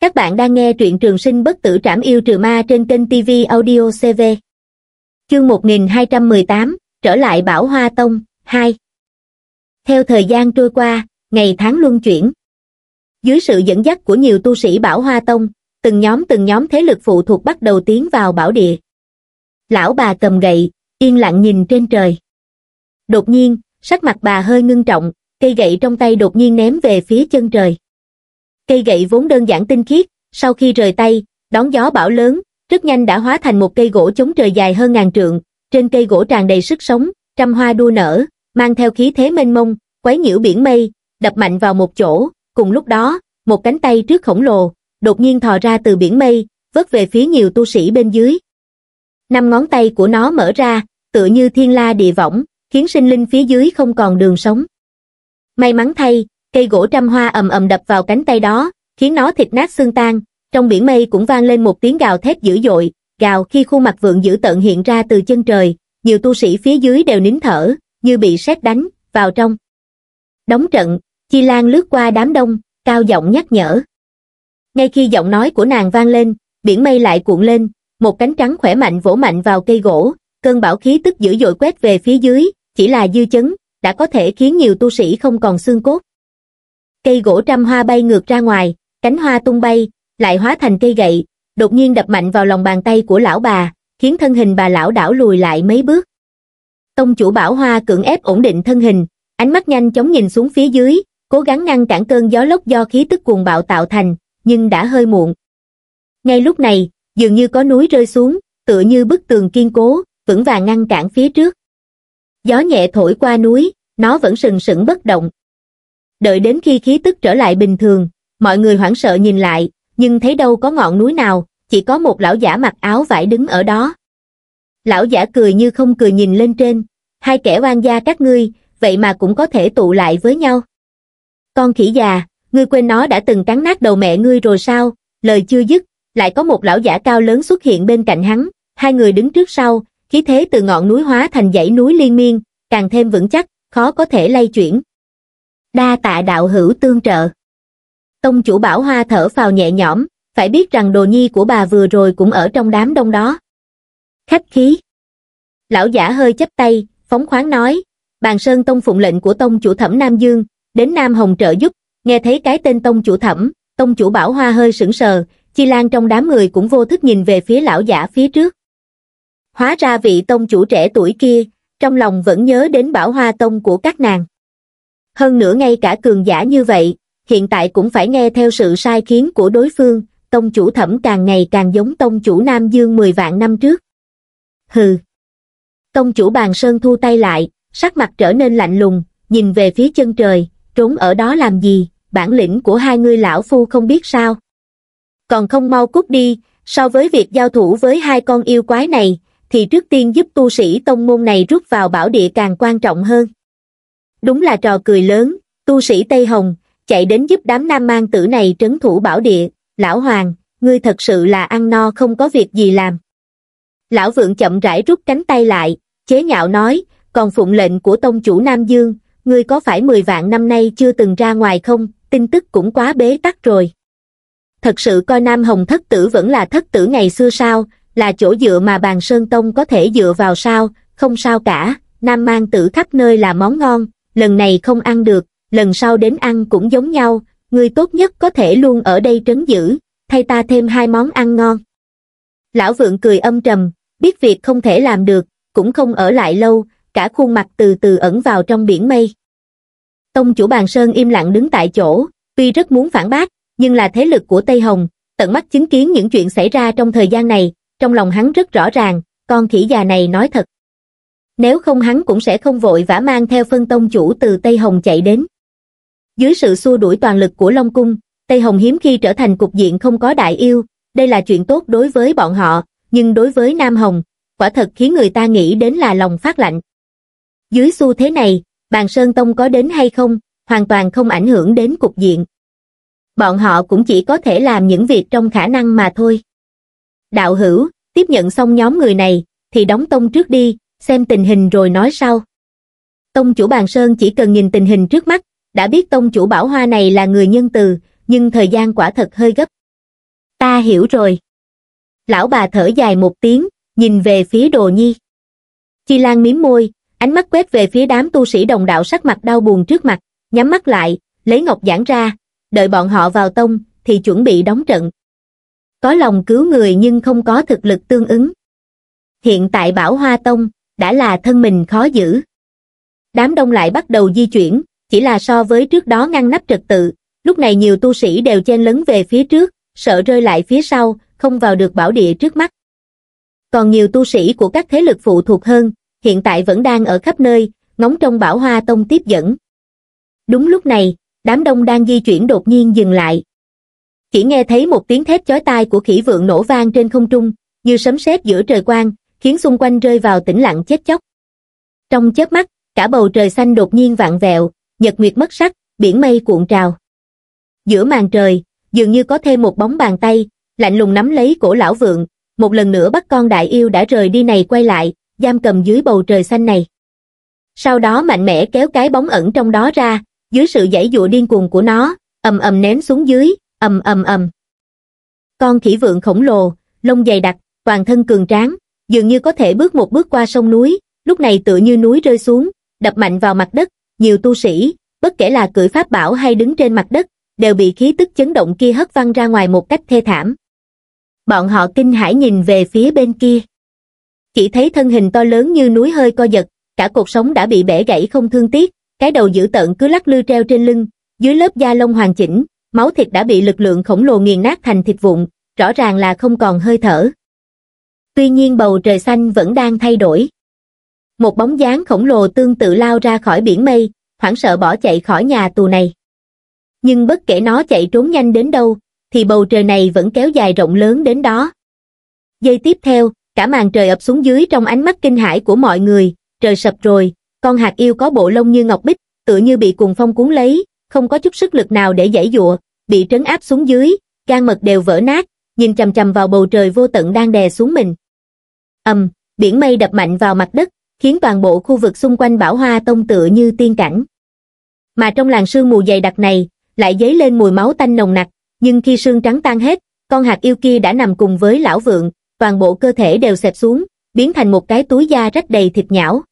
Các bạn đang nghe truyện trường sinh bất tử trảm yêu trừ ma trên kênh TV Audio CV. Chương 1218, trở lại Bảo Hoa Tông, 2. Theo thời gian trôi qua, ngày tháng luân chuyển. Dưới sự dẫn dắt của nhiều tu sĩ Bảo Hoa Tông, từng nhóm từng nhóm thế lực phụ thuộc bắt đầu tiến vào bảo địa. Lão bà cầm gậy, yên lặng nhìn trên trời. Đột nhiên, sắc mặt bà hơi ngưng trọng, cây gậy trong tay đột nhiên ném về phía chân trời. Cây gậy vốn đơn giản tinh khiết, sau khi rời tay, đón gió bão lớn, rất nhanh đã hóa thành một cây gỗ chống trời dài hơn ngàn trượng, trên cây gỗ tràn đầy sức sống, trăm hoa đua nở, mang theo khí thế mênh mông, quấy nhiễu biển mây, đập mạnh vào một chỗ, cùng lúc đó, một cánh tay trước khổng lồ, đột nhiên thò ra từ biển mây, vớt về phía nhiều tu sĩ bên dưới. Năm ngón tay của nó mở ra, tựa như thiên la địa võng, khiến sinh linh phía dưới không còn đường sống. May mắn thay, cây gỗ trăm hoa ầm ầm đập vào cánh tay đó, khiến nó thịt nát xương tan, trong biển mây cũng vang lên một tiếng gào thét dữ dội, gào khi khuôn mặt vượng dữ tợn hiện ra từ chân trời, nhiều tu sĩ phía dưới đều nín thở, như bị sét đánh, vào trong. Đóng trận, Chi Lan lướt qua đám đông, cao giọng nhắc nhở. Ngay khi giọng nói của nàng vang lên, biển mây lại cuộn lên, một cánh trắng khỏe mạnh vỗ mạnh vào cây gỗ, cơn bão khí tức dữ dội quét về phía dưới, chỉ là dư chấn, đã có thể khiến nhiều tu sĩ không còn xương cốt cây gỗ trăm hoa bay ngược ra ngoài, cánh hoa tung bay, lại hóa thành cây gậy, đột nhiên đập mạnh vào lòng bàn tay của lão bà, khiến thân hình bà lão đảo lùi lại mấy bước. Tông chủ bảo hoa cưỡng ép ổn định thân hình, ánh mắt nhanh chóng nhìn xuống phía dưới, cố gắng ngăn cản cơn gió lốc do khí tức cuồng bạo tạo thành, nhưng đã hơi muộn. Ngay lúc này, dường như có núi rơi xuống, tựa như bức tường kiên cố, vững vàng ngăn cản phía trước. Gió nhẹ thổi qua núi, nó vẫn sừng sững bất động, đợi đến khi khí tức trở lại bình thường, mọi người hoảng sợ nhìn lại, nhưng thấy đâu có ngọn núi nào, chỉ có một lão giả mặc áo vải đứng ở đó. Lão giả cười như không cười nhìn lên trên, hai kẻ oan gia các ngươi, vậy mà cũng có thể tụ lại với nhau. Con khỉ già, ngươi quên nó đã từng cắn nát đầu mẹ ngươi rồi sao, lời chưa dứt, lại có một lão giả cao lớn xuất hiện bên cạnh hắn, hai người đứng trước sau, khí thế từ ngọn núi hóa thành dãy núi liên miên, càng thêm vững chắc, khó có thể lay chuyển đa tạ đạo hữu tương trợ. Tông chủ Bảo Hoa thở phào nhẹ nhõm, phải biết rằng đồ nhi của bà vừa rồi cũng ở trong đám đông đó. Khách khí. Lão giả hơi chấp tay, phóng khoáng nói, bàn sơn tông phụng lệnh của tông chủ thẩm Nam Dương, đến Nam Hồng trợ giúp, nghe thấy cái tên tông chủ thẩm, tông chủ Bảo Hoa hơi sững sờ, Chi Lan trong đám người cũng vô thức nhìn về phía lão giả phía trước. Hóa ra vị tông chủ trẻ tuổi kia, trong lòng vẫn nhớ đến Bảo Hoa Tông của các nàng hơn nữa ngay cả cường giả như vậy, hiện tại cũng phải nghe theo sự sai khiến của đối phương, tông chủ thẩm càng ngày càng giống tông chủ Nam Dương 10 vạn năm trước. Hừ! Tông chủ bàn sơn thu tay lại, sắc mặt trở nên lạnh lùng, nhìn về phía chân trời, trốn ở đó làm gì, bản lĩnh của hai người lão phu không biết sao. Còn không mau cút đi, so với việc giao thủ với hai con yêu quái này, thì trước tiên giúp tu sĩ tông môn này rút vào bảo địa càng quan trọng hơn đúng là trò cười lớn tu sĩ tây hồng chạy đến giúp đám nam mang tử này trấn thủ bảo địa lão hoàng ngươi thật sự là ăn no không có việc gì làm lão vượng chậm rãi rút cánh tay lại chế nhạo nói còn phụng lệnh của tông chủ nam dương ngươi có phải mười vạn năm nay chưa từng ra ngoài không tin tức cũng quá bế tắc rồi thật sự coi nam hồng thất tử vẫn là thất tử ngày xưa sao là chỗ dựa mà bàn sơn tông có thể dựa vào sao không sao cả nam mang tử khắp nơi là món ngon lần này không ăn được, lần sau đến ăn cũng giống nhau, ngươi tốt nhất có thể luôn ở đây trấn giữ, thay ta thêm hai món ăn ngon. Lão vượng cười âm trầm, biết việc không thể làm được, cũng không ở lại lâu, cả khuôn mặt từ từ ẩn vào trong biển mây. Tông chủ bàn Sơn im lặng đứng tại chỗ, tuy rất muốn phản bác, nhưng là thế lực của Tây Hồng, tận mắt chứng kiến những chuyện xảy ra trong thời gian này, trong lòng hắn rất rõ ràng, con khỉ già này nói thật nếu không hắn cũng sẽ không vội vã mang theo phân tông chủ từ Tây Hồng chạy đến. Dưới sự xua đuổi toàn lực của Long Cung, Tây Hồng hiếm khi trở thành cục diện không có đại yêu, đây là chuyện tốt đối với bọn họ, nhưng đối với Nam Hồng, quả thật khiến người ta nghĩ đến là lòng phát lạnh. Dưới xu thế này, bàn Sơn Tông có đến hay không, hoàn toàn không ảnh hưởng đến cục diện. Bọn họ cũng chỉ có thể làm những việc trong khả năng mà thôi. Đạo hữu, tiếp nhận xong nhóm người này, thì đóng tông trước đi, xem tình hình rồi nói sau. Tông chủ Bàn Sơn chỉ cần nhìn tình hình trước mắt, đã biết tông chủ Bảo Hoa này là người nhân từ, nhưng thời gian quả thật hơi gấp. Ta hiểu rồi. Lão bà thở dài một tiếng, nhìn về phía Đồ Nhi. Chi Lan miếm môi, ánh mắt quét về phía đám tu sĩ đồng đạo sắc mặt đau buồn trước mặt, nhắm mắt lại, lấy ngọc giảng ra, đợi bọn họ vào tông, thì chuẩn bị đóng trận. Có lòng cứu người nhưng không có thực lực tương ứng. Hiện tại Bảo Hoa Tông, đã là thân mình khó giữ. Đám đông lại bắt đầu di chuyển, chỉ là so với trước đó ngăn nắp trật tự, lúc này nhiều tu sĩ đều chen lấn về phía trước, sợ rơi lại phía sau, không vào được bảo địa trước mắt. Còn nhiều tu sĩ của các thế lực phụ thuộc hơn, hiện tại vẫn đang ở khắp nơi, ngóng trong bảo hoa tông tiếp dẫn. Đúng lúc này, đám đông đang di chuyển đột nhiên dừng lại. Chỉ nghe thấy một tiếng thép chói tai của khỉ vượng nổ vang trên không trung, như sấm sét giữa trời quang, khiến xung quanh rơi vào tĩnh lặng chết chóc. Trong chớp mắt, cả bầu trời xanh đột nhiên vạn vẹo, nhật nguyệt mất sắc, biển mây cuộn trào. Giữa màn trời, dường như có thêm một bóng bàn tay, lạnh lùng nắm lấy cổ lão vượng, một lần nữa bắt con đại yêu đã rời đi này quay lại, giam cầm dưới bầu trời xanh này. Sau đó mạnh mẽ kéo cái bóng ẩn trong đó ra, dưới sự giãy dụa điên cuồng của nó, ầm ầm ném xuống dưới, ầm ầm ầm. Con khỉ vượng khổng lồ, lông dày đặc, toàn thân cường tráng, dường như có thể bước một bước qua sông núi, lúc này tựa như núi rơi xuống, đập mạnh vào mặt đất, nhiều tu sĩ, bất kể là cưỡi pháp bảo hay đứng trên mặt đất, đều bị khí tức chấn động kia hất văng ra ngoài một cách thê thảm. Bọn họ kinh hãi nhìn về phía bên kia. Chỉ thấy thân hình to lớn như núi hơi co giật, cả cuộc sống đã bị bẻ gãy không thương tiếc, cái đầu dữ tợn cứ lắc lư treo trên lưng, dưới lớp da lông hoàn chỉnh, máu thịt đã bị lực lượng khổng lồ nghiền nát thành thịt vụn, rõ ràng là không còn hơi thở tuy nhiên bầu trời xanh vẫn đang thay đổi. Một bóng dáng khổng lồ tương tự lao ra khỏi biển mây, hoảng sợ bỏ chạy khỏi nhà tù này. Nhưng bất kể nó chạy trốn nhanh đến đâu, thì bầu trời này vẫn kéo dài rộng lớn đến đó. Giây tiếp theo, cả màn trời ập xuống dưới trong ánh mắt kinh hãi của mọi người, trời sập rồi, con hạt yêu có bộ lông như ngọc bích, tựa như bị cuồng phong cuốn lấy, không có chút sức lực nào để giải dụa, bị trấn áp xuống dưới, gan mật đều vỡ nát, nhìn chầm chầm vào bầu trời vô tận đang đè xuống mình ầm biển mây đập mạnh vào mặt đất khiến toàn bộ khu vực xung quanh bảo hoa tông tựa như tiên cảnh mà trong làng sương mù dày đặc này lại dấy lên mùi máu tanh nồng nặc nhưng khi sương trắng tan hết con hạt yêu kia đã nằm cùng với lão vượng toàn bộ cơ thể đều xẹp xuống biến thành một cái túi da rách đầy thịt nhão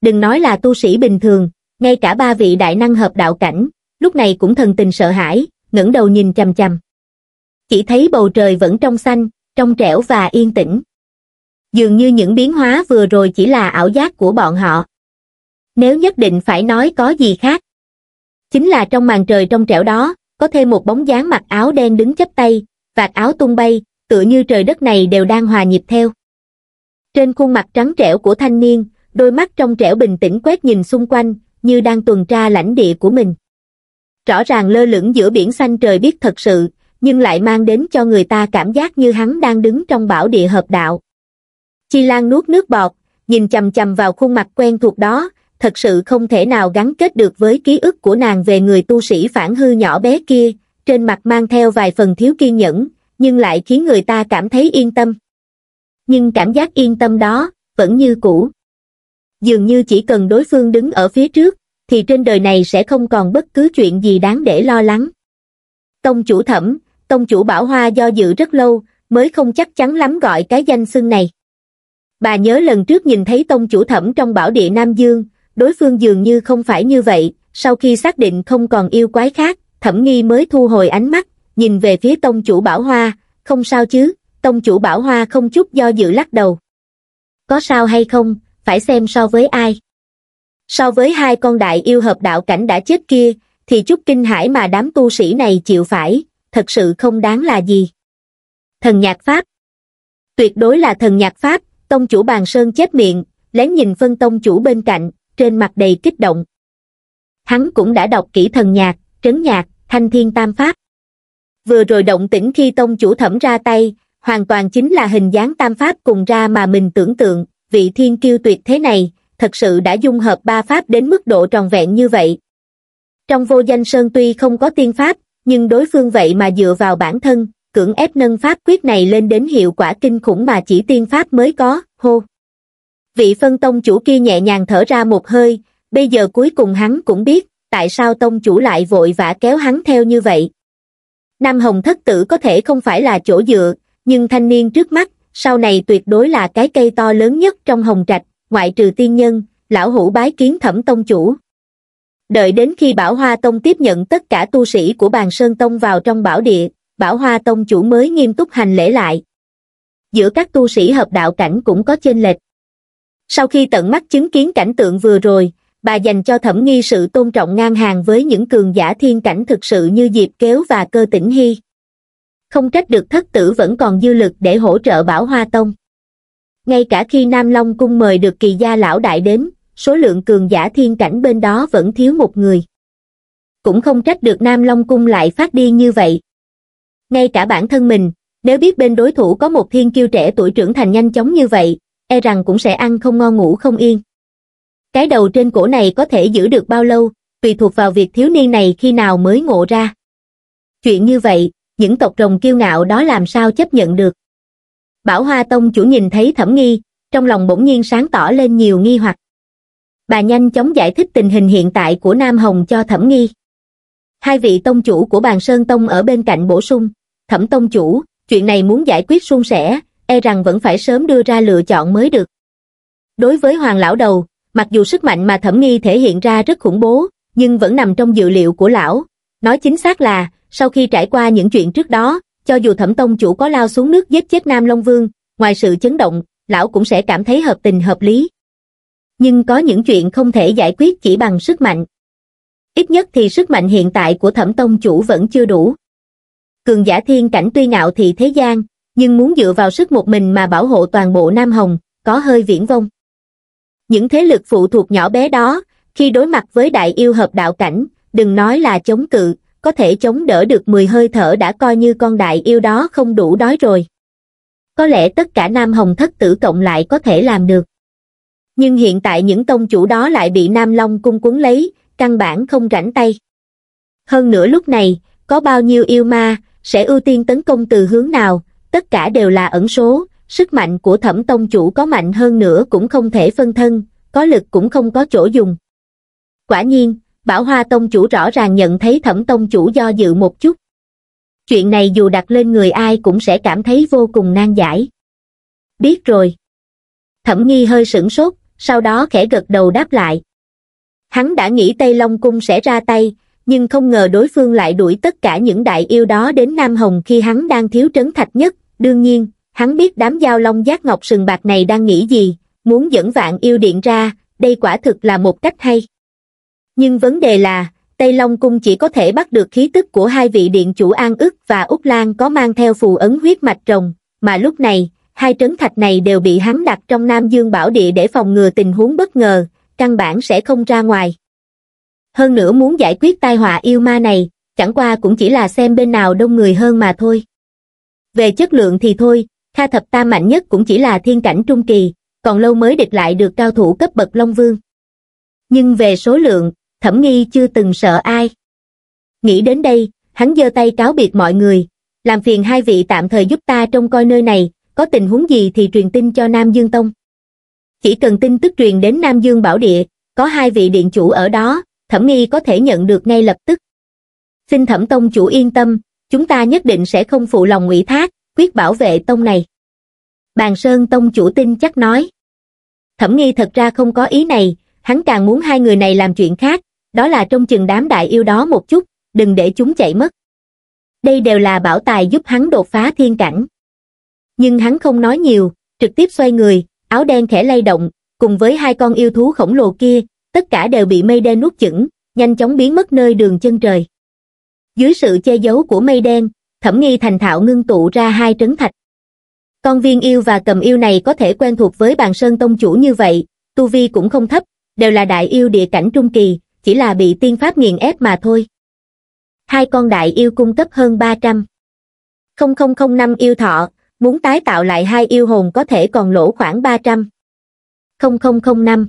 đừng nói là tu sĩ bình thường ngay cả ba vị đại năng hợp đạo cảnh lúc này cũng thần tình sợ hãi ngẩng đầu nhìn chằm chằm chỉ thấy bầu trời vẫn trong xanh trong trẻo và yên tĩnh dường như những biến hóa vừa rồi chỉ là ảo giác của bọn họ. Nếu nhất định phải nói có gì khác, chính là trong màn trời trong trẻo đó, có thêm một bóng dáng mặc áo đen đứng chấp tay, vạt áo tung bay, tựa như trời đất này đều đang hòa nhịp theo. Trên khuôn mặt trắng trẻo của thanh niên, đôi mắt trong trẻo bình tĩnh quét nhìn xung quanh, như đang tuần tra lãnh địa của mình. Rõ ràng lơ lửng giữa biển xanh trời biết thật sự, nhưng lại mang đến cho người ta cảm giác như hắn đang đứng trong bảo địa hợp đạo chi lan nuốt nước bọt nhìn chầm chầm vào khuôn mặt quen thuộc đó thật sự không thể nào gắn kết được với ký ức của nàng về người tu sĩ phản hư nhỏ bé kia trên mặt mang theo vài phần thiếu kiên nhẫn nhưng lại khiến người ta cảm thấy yên tâm nhưng cảm giác yên tâm đó vẫn như cũ dường như chỉ cần đối phương đứng ở phía trước thì trên đời này sẽ không còn bất cứ chuyện gì đáng để lo lắng tông chủ thẩm tông chủ bảo hoa do dự rất lâu mới không chắc chắn lắm gọi cái danh xưng này bà nhớ lần trước nhìn thấy tông chủ thẩm trong bảo địa Nam Dương, đối phương dường như không phải như vậy, sau khi xác định không còn yêu quái khác, thẩm nghi mới thu hồi ánh mắt, nhìn về phía tông chủ bảo hoa, không sao chứ, tông chủ bảo hoa không chút do dự lắc đầu. Có sao hay không, phải xem so với ai. So với hai con đại yêu hợp đạo cảnh đã chết kia, thì chút kinh hãi mà đám tu sĩ này chịu phải, thật sự không đáng là gì. Thần nhạc Pháp Tuyệt đối là thần nhạc Pháp, Tông chủ bàn sơn chép miệng, lén nhìn phân tông chủ bên cạnh, trên mặt đầy kích động. Hắn cũng đã đọc kỹ thần nhạc, trấn nhạc, thanh thiên tam pháp. Vừa rồi động tĩnh khi tông chủ thẩm ra tay, hoàn toàn chính là hình dáng tam pháp cùng ra mà mình tưởng tượng, vị thiên kiêu tuyệt thế này, thật sự đã dung hợp ba pháp đến mức độ tròn vẹn như vậy. Trong vô danh sơn tuy không có tiên pháp, nhưng đối phương vậy mà dựa vào bản thân, cưỡng ép nâng pháp quyết này lên đến hiệu quả kinh khủng mà chỉ tiên pháp mới có, hô. Vị phân tông chủ kia nhẹ nhàng thở ra một hơi, bây giờ cuối cùng hắn cũng biết, tại sao tông chủ lại vội vã kéo hắn theo như vậy. Nam Hồng thất tử có thể không phải là chỗ dựa, nhưng thanh niên trước mắt, sau này tuyệt đối là cái cây to lớn nhất trong hồng trạch, ngoại trừ tiên nhân, lão hủ bái kiến thẩm tông chủ. Đợi đến khi Bảo Hoa Tông tiếp nhận tất cả tu sĩ của Bàn Sơn Tông vào trong bảo địa, Bảo Hoa Tông chủ mới nghiêm túc hành lễ lại. Giữa các tu sĩ hợp đạo cảnh cũng có chênh lệch. Sau khi tận mắt chứng kiến cảnh tượng vừa rồi, bà dành cho thẩm nghi sự tôn trọng ngang hàng với những cường giả thiên cảnh thực sự như Diệp Kéo và Cơ Tĩnh Hy. Không trách được thất tử vẫn còn dư lực để hỗ trợ Bảo Hoa Tông. Ngay cả khi Nam Long Cung mời được kỳ gia lão đại đến, số lượng cường giả thiên cảnh bên đó vẫn thiếu một người. Cũng không trách được Nam Long Cung lại phát điên như vậy, ngay cả bản thân mình, nếu biết bên đối thủ có một thiên kiêu trẻ tuổi trưởng thành nhanh chóng như vậy, e rằng cũng sẽ ăn không ngon ngủ không yên. Cái đầu trên cổ này có thể giữ được bao lâu, tùy thuộc vào việc thiếu niên này khi nào mới ngộ ra. Chuyện như vậy, những tộc rồng kiêu ngạo đó làm sao chấp nhận được. Bảo Hoa Tông chủ nhìn thấy thẩm nghi, trong lòng bỗng nhiên sáng tỏ lên nhiều nghi hoặc. Bà nhanh chóng giải thích tình hình hiện tại của Nam Hồng cho thẩm nghi. Hai vị tông chủ của bàn Sơn Tông ở bên cạnh bổ sung, thẩm tông chủ, chuyện này muốn giải quyết suôn sẻ, e rằng vẫn phải sớm đưa ra lựa chọn mới được. Đối với hoàng lão đầu, mặc dù sức mạnh mà thẩm nghi thể hiện ra rất khủng bố, nhưng vẫn nằm trong dự liệu của lão. Nói chính xác là, sau khi trải qua những chuyện trước đó, cho dù thẩm tông chủ có lao xuống nước giết chết Nam Long Vương, ngoài sự chấn động, lão cũng sẽ cảm thấy hợp tình hợp lý. Nhưng có những chuyện không thể giải quyết chỉ bằng sức mạnh. Ít nhất thì sức mạnh hiện tại của thẩm tông chủ vẫn chưa đủ cường giả thiên cảnh tuy ngạo thị thế gian, nhưng muốn dựa vào sức một mình mà bảo hộ toàn bộ Nam Hồng, có hơi viễn vông. Những thế lực phụ thuộc nhỏ bé đó, khi đối mặt với đại yêu hợp đạo cảnh, đừng nói là chống cự, có thể chống đỡ được 10 hơi thở đã coi như con đại yêu đó không đủ đói rồi. Có lẽ tất cả Nam Hồng thất tử cộng lại có thể làm được. Nhưng hiện tại những tông chủ đó lại bị Nam Long cung cuốn lấy, căn bản không rảnh tay. Hơn nữa lúc này, có bao nhiêu yêu ma, sẽ ưu tiên tấn công từ hướng nào, tất cả đều là ẩn số, sức mạnh của thẩm tông chủ có mạnh hơn nữa cũng không thể phân thân, có lực cũng không có chỗ dùng. Quả nhiên, Bảo Hoa Tông chủ rõ ràng nhận thấy thẩm tông chủ do dự một chút. Chuyện này dù đặt lên người ai cũng sẽ cảm thấy vô cùng nan giải. Biết rồi. Thẩm nghi hơi sửng sốt, sau đó khẽ gật đầu đáp lại. Hắn đã nghĩ Tây Long Cung sẽ ra tay, nhưng không ngờ đối phương lại đuổi tất cả những đại yêu đó đến Nam Hồng khi hắn đang thiếu trấn thạch nhất. Đương nhiên, hắn biết đám giao long giác ngọc sừng bạc này đang nghĩ gì, muốn dẫn vạn yêu điện ra, đây quả thực là một cách hay. Nhưng vấn đề là, Tây Long Cung chỉ có thể bắt được khí tức của hai vị điện chủ An ức và Úc Lan có mang theo phù ấn huyết mạch rồng, mà lúc này, hai trấn thạch này đều bị hắn đặt trong Nam Dương Bảo Địa để phòng ngừa tình huống bất ngờ, căn bản sẽ không ra ngoài hơn nữa muốn giải quyết tai họa yêu ma này, chẳng qua cũng chỉ là xem bên nào đông người hơn mà thôi. Về chất lượng thì thôi, Kha Thập Tam mạnh nhất cũng chỉ là thiên cảnh trung kỳ, còn lâu mới địch lại được cao thủ cấp bậc Long Vương. Nhưng về số lượng, thẩm nghi chưa từng sợ ai. Nghĩ đến đây, hắn giơ tay cáo biệt mọi người, làm phiền hai vị tạm thời giúp ta trông coi nơi này, có tình huống gì thì truyền tin cho Nam Dương Tông. Chỉ cần tin tức truyền đến Nam Dương Bảo Địa, có hai vị điện chủ ở đó, Thẩm Y có thể nhận được ngay lập tức. Xin Thẩm Tông chủ yên tâm, chúng ta nhất định sẽ không phụ lòng ngụy thác, quyết bảo vệ tông này. Bàn Sơn Tông chủ tin chắc nói. Thẩm Nghi thật ra không có ý này, hắn càng muốn hai người này làm chuyện khác, đó là trong chừng đám đại yêu đó một chút, đừng để chúng chạy mất. Đây đều là bảo tài giúp hắn đột phá thiên cảnh. Nhưng hắn không nói nhiều, trực tiếp xoay người, áo đen khẽ lay động, cùng với hai con yêu thú khổng lồ kia, tất cả đều bị mây đen nuốt chửng, nhanh chóng biến mất nơi đường chân trời. Dưới sự che giấu của mây đen, Thẩm Nghi thành thạo ngưng tụ ra hai trấn thạch. Con viên yêu và cầm yêu này có thể quen thuộc với bàn sơn tông chủ như vậy, tu vi cũng không thấp, đều là đại yêu địa cảnh trung kỳ, chỉ là bị tiên pháp nghiền ép mà thôi. Hai con đại yêu cung cấp hơn 300. 0005 yêu thọ, muốn tái tạo lại hai yêu hồn có thể còn lỗ khoảng 300. 0005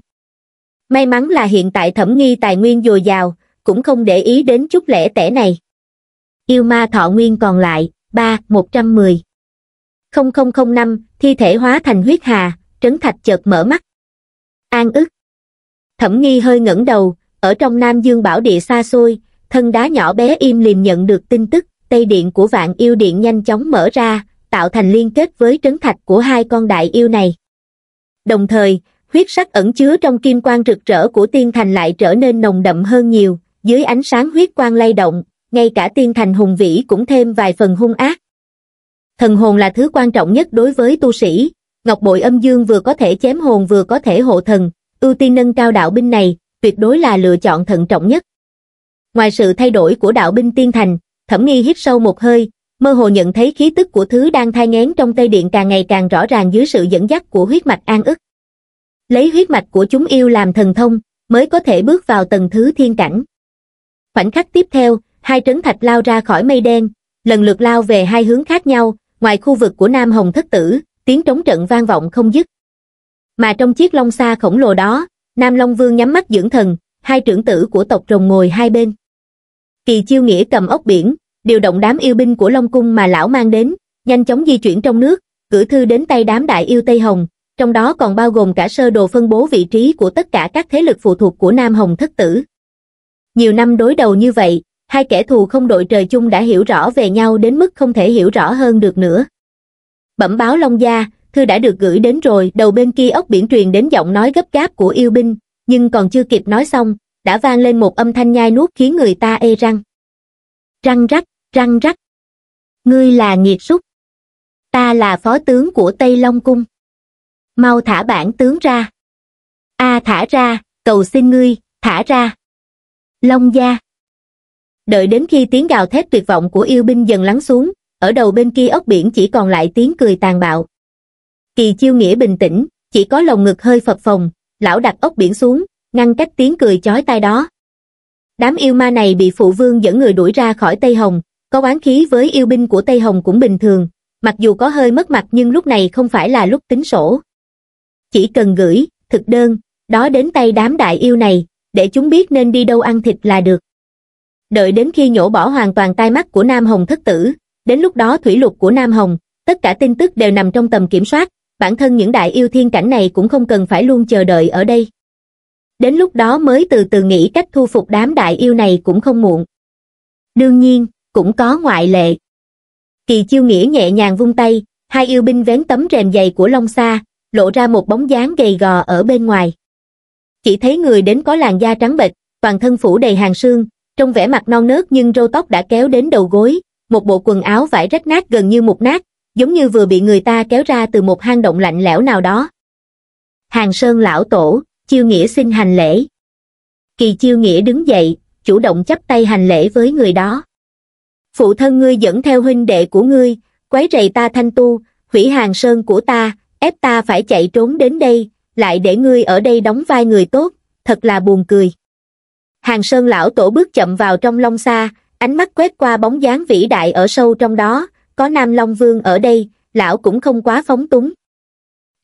may mắn là hiện tại thẩm nghi tài nguyên dồi dào cũng không để ý đến chút lẻ tẻ này yêu ma thọ nguyên còn lại ba một trăm mười không không không năm thi thể hóa thành huyết hà trấn thạch chợt mở mắt an ức thẩm nghi hơi ngẩng đầu ở trong nam dương bảo địa xa xôi thân đá nhỏ bé im lìm nhận được tin tức tây điện của vạn yêu điện nhanh chóng mở ra tạo thành liên kết với trấn thạch của hai con đại yêu này đồng thời huyết sắc ẩn chứa trong kim quang rực rỡ của tiên thành lại trở nên nồng đậm hơn nhiều, dưới ánh sáng huyết quang lay động, ngay cả tiên thành hùng vĩ cũng thêm vài phần hung ác. Thần hồn là thứ quan trọng nhất đối với tu sĩ, Ngọc Bội Âm Dương vừa có thể chém hồn vừa có thể hộ thần, ưu tiên nâng cao đạo binh này, tuyệt đối là lựa chọn thận trọng nhất. Ngoài sự thay đổi của đạo binh tiên thành, Thẩm Nghi hít sâu một hơi, mơ hồ nhận thấy khí tức của thứ đang thai ngén trong Tây Điện càng ngày càng rõ ràng dưới sự dẫn dắt của huyết mạch an ức lấy huyết mạch của chúng yêu làm thần thông, mới có thể bước vào tầng thứ thiên cảnh. Khoảnh khắc tiếp theo, hai trấn thạch lao ra khỏi mây đen, lần lượt lao về hai hướng khác nhau, ngoài khu vực của Nam Hồng Thất Tử, tiếng trống trận vang vọng không dứt. Mà trong chiếc long xa khổng lồ đó, Nam Long Vương nhắm mắt dưỡng thần, hai trưởng tử của tộc rồng ngồi hai bên. Kỳ chiêu nghĩa cầm ốc biển, điều động đám yêu binh của Long Cung mà lão mang đến, nhanh chóng di chuyển trong nước, cử thư đến tay đám đại yêu Tây Hồng, trong đó còn bao gồm cả sơ đồ phân bố vị trí của tất cả các thế lực phụ thuộc của Nam Hồng Thất Tử. Nhiều năm đối đầu như vậy, hai kẻ thù không đội trời chung đã hiểu rõ về nhau đến mức không thể hiểu rõ hơn được nữa. Bẩm báo Long Gia, thư đã được gửi đến rồi, đầu bên kia ốc biển truyền đến giọng nói gấp gáp của yêu binh, nhưng còn chưa kịp nói xong, đã vang lên một âm thanh nhai nuốt khiến người ta ê e răng. Răng rắc, răng rắc. Ngươi là nghiệt súc. Ta là phó tướng của Tây Long Cung mau thả bản tướng ra. A thả ra, cầu xin ngươi, thả ra. Long gia. Đợi đến khi tiếng gào thét tuyệt vọng của yêu binh dần lắng xuống, ở đầu bên kia ốc biển chỉ còn lại tiếng cười tàn bạo. Kỳ chiêu nghĩa bình tĩnh, chỉ có lồng ngực hơi phập phồng, lão đặt ốc biển xuống, ngăn cách tiếng cười chói tai đó. Đám yêu ma này bị phụ vương dẫn người đuổi ra khỏi Tây Hồng, có oán khí với yêu binh của Tây Hồng cũng bình thường, mặc dù có hơi mất mặt nhưng lúc này không phải là lúc tính sổ chỉ cần gửi, thực đơn, đó đến tay đám đại yêu này, để chúng biết nên đi đâu ăn thịt là được. Đợi đến khi nhổ bỏ hoàn toàn tai mắt của Nam Hồng thất tử, đến lúc đó thủy lục của Nam Hồng, tất cả tin tức đều nằm trong tầm kiểm soát, bản thân những đại yêu thiên cảnh này cũng không cần phải luôn chờ đợi ở đây. Đến lúc đó mới từ từ nghĩ cách thu phục đám đại yêu này cũng không muộn. Đương nhiên, cũng có ngoại lệ. Kỳ chiêu nghĩa nhẹ nhàng vung tay, hai yêu binh vén tấm rèm dày của Long Sa, lộ ra một bóng dáng gầy gò ở bên ngoài. Chỉ thấy người đến có làn da trắng bệch, toàn thân phủ đầy hàng sương, trong vẻ mặt non nớt nhưng râu tóc đã kéo đến đầu gối, một bộ quần áo vải rách nát gần như mục nát, giống như vừa bị người ta kéo ra từ một hang động lạnh lẽo nào đó. Hàng Sơn lão tổ, Chiêu Nghĩa xin hành lễ. Kỳ Chiêu Nghĩa đứng dậy, chủ động chấp tay hành lễ với người đó. Phụ thân ngươi dẫn theo huynh đệ của ngươi, quấy rầy ta thanh tu, hủy Hàng Sơn của ta, ép ta phải chạy trốn đến đây lại để ngươi ở đây đóng vai người tốt thật là buồn cười hàng sơn lão tổ bước chậm vào trong long xa ánh mắt quét qua bóng dáng vĩ đại ở sâu trong đó có nam long vương ở đây lão cũng không quá phóng túng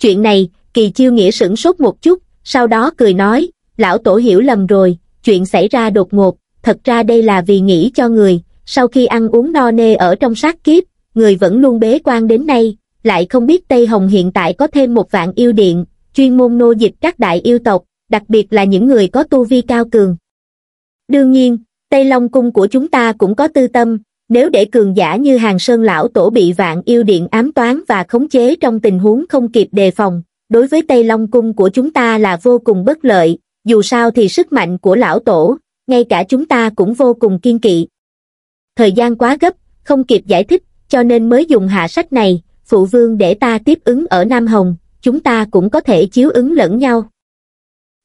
chuyện này kỳ chiêu nghĩa sửng sốt một chút sau đó cười nói lão tổ hiểu lầm rồi chuyện xảy ra đột ngột thật ra đây là vì nghĩ cho người sau khi ăn uống no nê ở trong sát kiếp người vẫn luôn bế quan đến nay lại không biết Tây Hồng hiện tại có thêm một vạn yêu điện, chuyên môn nô dịch các đại yêu tộc, đặc biệt là những người có tu vi cao cường. Đương nhiên, Tây Long Cung của chúng ta cũng có tư tâm, nếu để cường giả như hàng sơn lão tổ bị vạn yêu điện ám toán và khống chế trong tình huống không kịp đề phòng, đối với Tây Long Cung của chúng ta là vô cùng bất lợi, dù sao thì sức mạnh của lão tổ, ngay cả chúng ta cũng vô cùng kiên kỵ. Thời gian quá gấp, không kịp giải thích, cho nên mới dùng hạ sách này, phụ vương để ta tiếp ứng ở Nam Hồng, chúng ta cũng có thể chiếu ứng lẫn nhau.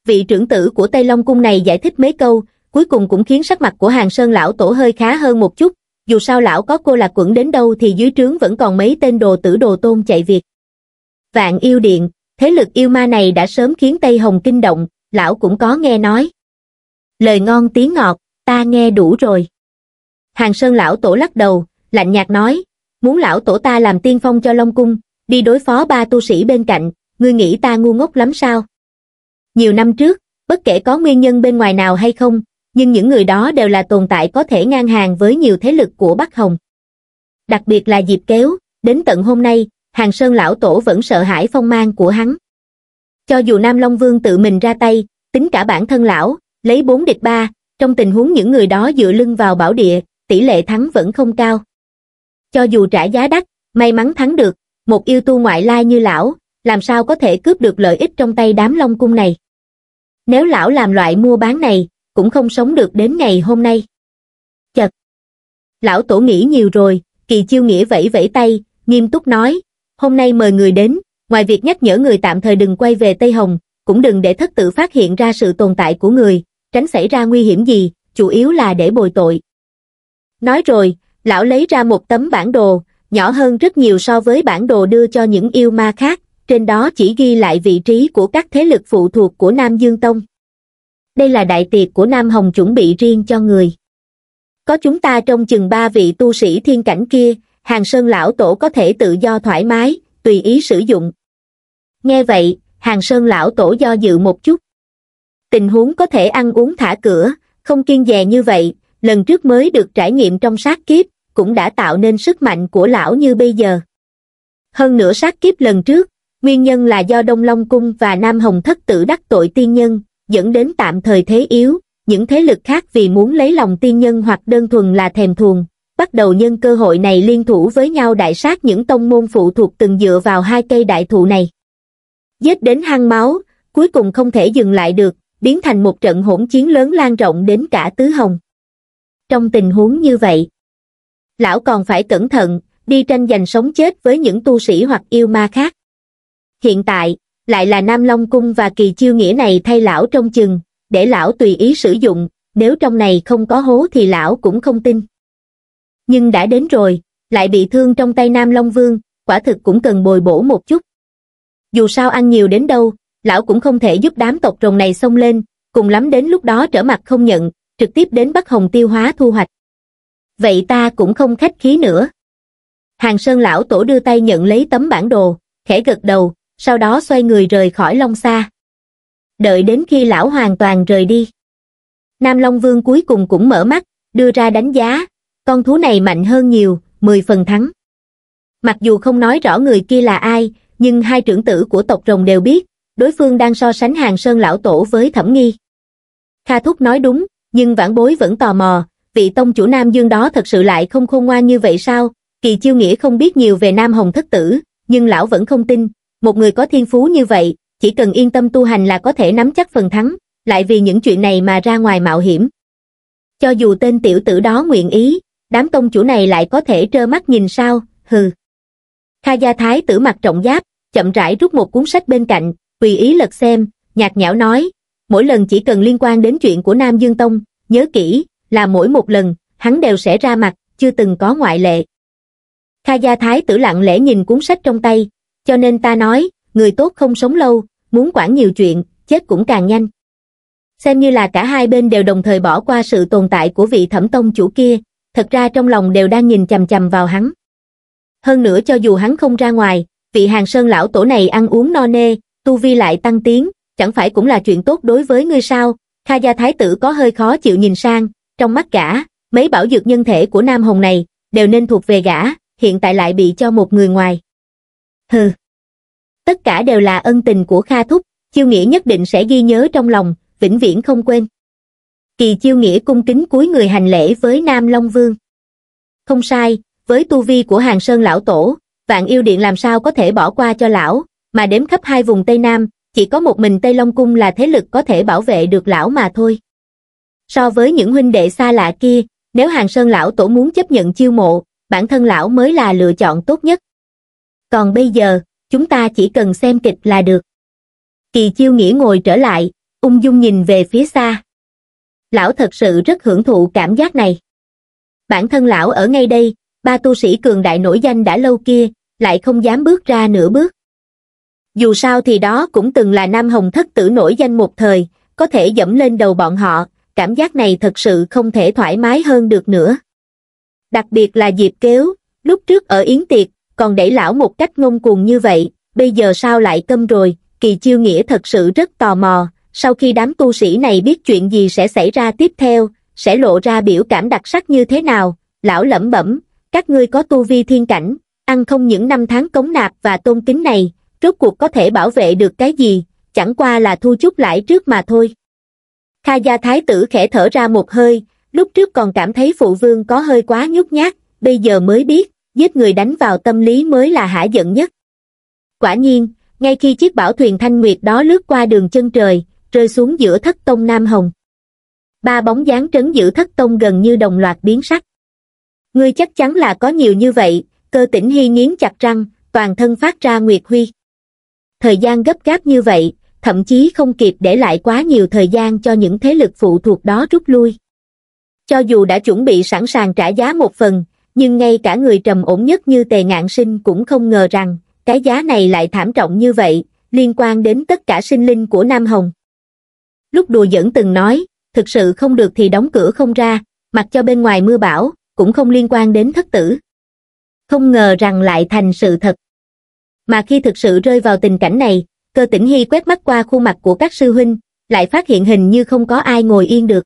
Vị trưởng tử của Tây Long Cung này giải thích mấy câu, cuối cùng cũng khiến sắc mặt của Hàng Sơn lão tổ hơi khá hơn một chút, dù sao lão có cô lạc quẩn đến đâu thì dưới trướng vẫn còn mấy tên đồ tử đồ tôn chạy việc. Vạn yêu điện, thế lực yêu ma này đã sớm khiến Tây Hồng kinh động, lão cũng có nghe nói. Lời ngon tiếng ngọt, ta nghe đủ rồi. Hàng Sơn lão tổ lắc đầu, lạnh nhạt nói, muốn lão tổ ta làm tiên phong cho Long Cung, đi đối phó ba tu sĩ bên cạnh, ngươi nghĩ ta ngu ngốc lắm sao? Nhiều năm trước, bất kể có nguyên nhân bên ngoài nào hay không, nhưng những người đó đều là tồn tại có thể ngang hàng với nhiều thế lực của Bắc Hồng. Đặc biệt là dịp kéo, đến tận hôm nay, Hàng Sơn Lão Tổ vẫn sợ hãi phong mang của hắn. Cho dù Nam Long Vương tự mình ra tay, tính cả bản thân lão, lấy bốn địch ba, trong tình huống những người đó dựa lưng vào bảo địa, tỷ lệ thắng vẫn không cao. Cho dù trả giá đắt, may mắn thắng được, một yêu tu ngoại lai như lão, làm sao có thể cướp được lợi ích trong tay đám long cung này. Nếu lão làm loại mua bán này, cũng không sống được đến ngày hôm nay. Chật! Lão tổ nghĩ nhiều rồi, kỳ chiêu nghĩa vẫy vẫy tay, nghiêm túc nói, hôm nay mời người đến, ngoài việc nhắc nhở người tạm thời đừng quay về Tây Hồng, cũng đừng để thất tự phát hiện ra sự tồn tại của người, tránh xảy ra nguy hiểm gì, chủ yếu là để bồi tội. Nói rồi, lão lấy ra một tấm bản đồ, nhỏ hơn rất nhiều so với bản đồ đưa cho những yêu ma khác, trên đó chỉ ghi lại vị trí của các thế lực phụ thuộc của Nam Dương Tông. Đây là đại tiệc của Nam Hồng chuẩn bị riêng cho người. Có chúng ta trong chừng ba vị tu sĩ thiên cảnh kia, hàng sơn lão tổ có thể tự do thoải mái, tùy ý sử dụng. Nghe vậy, hàng sơn lão tổ do dự một chút. Tình huống có thể ăn uống thả cửa, không kiên dè như vậy, lần trước mới được trải nghiệm trong sát kiếp, cũng đã tạo nên sức mạnh của lão như bây giờ. Hơn nữa sát kiếp lần trước, nguyên nhân là do Đông Long Cung và Nam Hồng Thất Tử đắc tội tiên nhân, dẫn đến tạm thời thế yếu, những thế lực khác vì muốn lấy lòng tiên nhân hoặc đơn thuần là thèm thuồng, bắt đầu nhân cơ hội này liên thủ với nhau đại sát những tông môn phụ thuộc từng dựa vào hai cây đại thụ này. Giết đến hăng máu, cuối cùng không thể dừng lại được, biến thành một trận hỗn chiến lớn lan rộng đến cả tứ hồng trong tình huống như vậy. Lão còn phải cẩn thận, đi tranh giành sống chết với những tu sĩ hoặc yêu ma khác. Hiện tại, lại là Nam Long Cung và kỳ chiêu nghĩa này thay lão trong chừng, để lão tùy ý sử dụng, nếu trong này không có hố thì lão cũng không tin. Nhưng đã đến rồi, lại bị thương trong tay Nam Long Vương, quả thực cũng cần bồi bổ một chút. Dù sao ăn nhiều đến đâu, lão cũng không thể giúp đám tộc rồng này xông lên, cùng lắm đến lúc đó trở mặt không nhận, trực tiếp đến Bắc Hồng tiêu hóa thu hoạch. Vậy ta cũng không khách khí nữa. Hàng Sơn lão tổ đưa tay nhận lấy tấm bản đồ, khẽ gật đầu, sau đó xoay người rời khỏi Long Sa. Đợi đến khi lão hoàn toàn rời đi. Nam Long Vương cuối cùng cũng mở mắt, đưa ra đánh giá, con thú này mạnh hơn nhiều, 10 phần thắng. Mặc dù không nói rõ người kia là ai, nhưng hai trưởng tử của tộc rồng đều biết, đối phương đang so sánh hàng sơn lão tổ với thẩm nghi. Kha Thúc nói đúng, nhưng vãn bối vẫn tò mò, vị tông chủ Nam Dương đó thật sự lại không khôn ngoan như vậy sao? Kỳ chiêu nghĩa không biết nhiều về Nam Hồng Thất Tử, nhưng lão vẫn không tin, một người có thiên phú như vậy, chỉ cần yên tâm tu hành là có thể nắm chắc phần thắng, lại vì những chuyện này mà ra ngoài mạo hiểm. Cho dù tên tiểu tử đó nguyện ý, đám tông chủ này lại có thể trơ mắt nhìn sao, hừ. Kha gia thái tử mặt trọng giáp, chậm rãi rút một cuốn sách bên cạnh, tùy ý lật xem, nhạt nhẽo nói, mỗi lần chỉ cần liên quan đến chuyện của Nam Dương Tông, nhớ kỹ, là mỗi một lần, hắn đều sẽ ra mặt, chưa từng có ngoại lệ. Kha gia thái tử lặng lẽ nhìn cuốn sách trong tay, cho nên ta nói, người tốt không sống lâu, muốn quản nhiều chuyện, chết cũng càng nhanh. Xem như là cả hai bên đều đồng thời bỏ qua sự tồn tại của vị thẩm tông chủ kia, thật ra trong lòng đều đang nhìn chầm chầm vào hắn. Hơn nữa cho dù hắn không ra ngoài, vị hàng sơn lão tổ này ăn uống no nê, tu vi lại tăng tiến, chẳng phải cũng là chuyện tốt đối với ngươi sao? Kha gia thái tử có hơi khó chịu nhìn sang, trong mắt gã, mấy bảo dược nhân thể của Nam Hồng này, đều nên thuộc về gã, hiện tại lại bị cho một người ngoài. Hừ, tất cả đều là ân tình của Kha Thúc, Chiêu Nghĩa nhất định sẽ ghi nhớ trong lòng, vĩnh viễn không quên. Kỳ Chiêu Nghĩa cung kính cuối người hành lễ với Nam Long Vương. Không sai, với tu vi của Hàng Sơn Lão Tổ, Vạn Yêu Điện làm sao có thể bỏ qua cho Lão, mà đếm khắp hai vùng Tây Nam, chỉ có một mình tây long cung là thế lực có thể bảo vệ được lão mà thôi so với những huynh đệ xa lạ kia nếu hàng sơn lão tổ muốn chấp nhận chiêu mộ bản thân lão mới là lựa chọn tốt nhất còn bây giờ chúng ta chỉ cần xem kịch là được kỳ chiêu nghĩa ngồi trở lại ung dung nhìn về phía xa lão thật sự rất hưởng thụ cảm giác này bản thân lão ở ngay đây ba tu sĩ cường đại nổi danh đã lâu kia lại không dám bước ra nửa bước dù sao thì đó cũng từng là nam hồng thất tử nổi danh một thời có thể dẫm lên đầu bọn họ cảm giác này thật sự không thể thoải mái hơn được nữa đặc biệt là diệp kéo lúc trước ở yến tiệc còn đẩy lão một cách ngông cuồng như vậy bây giờ sao lại câm rồi kỳ chiêu nghĩa thật sự rất tò mò sau khi đám tu sĩ này biết chuyện gì sẽ xảy ra tiếp theo sẽ lộ ra biểu cảm đặc sắc như thế nào lão lẩm bẩm các ngươi có tu vi thiên cảnh ăn không những năm tháng cống nạp và tôn kính này rốt cuộc có thể bảo vệ được cái gì, chẳng qua là thu chút lãi trước mà thôi. Kha gia thái tử khẽ thở ra một hơi, lúc trước còn cảm thấy phụ vương có hơi quá nhút nhát, bây giờ mới biết, giết người đánh vào tâm lý mới là hả giận nhất. Quả nhiên, ngay khi chiếc bảo thuyền thanh nguyệt đó lướt qua đường chân trời, rơi xuống giữa thất tông Nam Hồng. Ba bóng dáng trấn giữ thất tông gần như đồng loạt biến sắc. Ngươi chắc chắn là có nhiều như vậy, cơ tỉnh hy nghiến chặt răng, toàn thân phát ra nguyệt huy thời gian gấp gáp như vậy, thậm chí không kịp để lại quá nhiều thời gian cho những thế lực phụ thuộc đó rút lui. Cho dù đã chuẩn bị sẵn sàng trả giá một phần, nhưng ngay cả người trầm ổn nhất như tề ngạn sinh cũng không ngờ rằng, cái giá này lại thảm trọng như vậy, liên quan đến tất cả sinh linh của Nam Hồng. Lúc đùa dẫn từng nói, thực sự không được thì đóng cửa không ra, mặc cho bên ngoài mưa bão, cũng không liên quan đến thất tử. Không ngờ rằng lại thành sự thật mà khi thực sự rơi vào tình cảnh này cơ tĩnh hy quét mắt qua khuôn mặt của các sư huynh lại phát hiện hình như không có ai ngồi yên được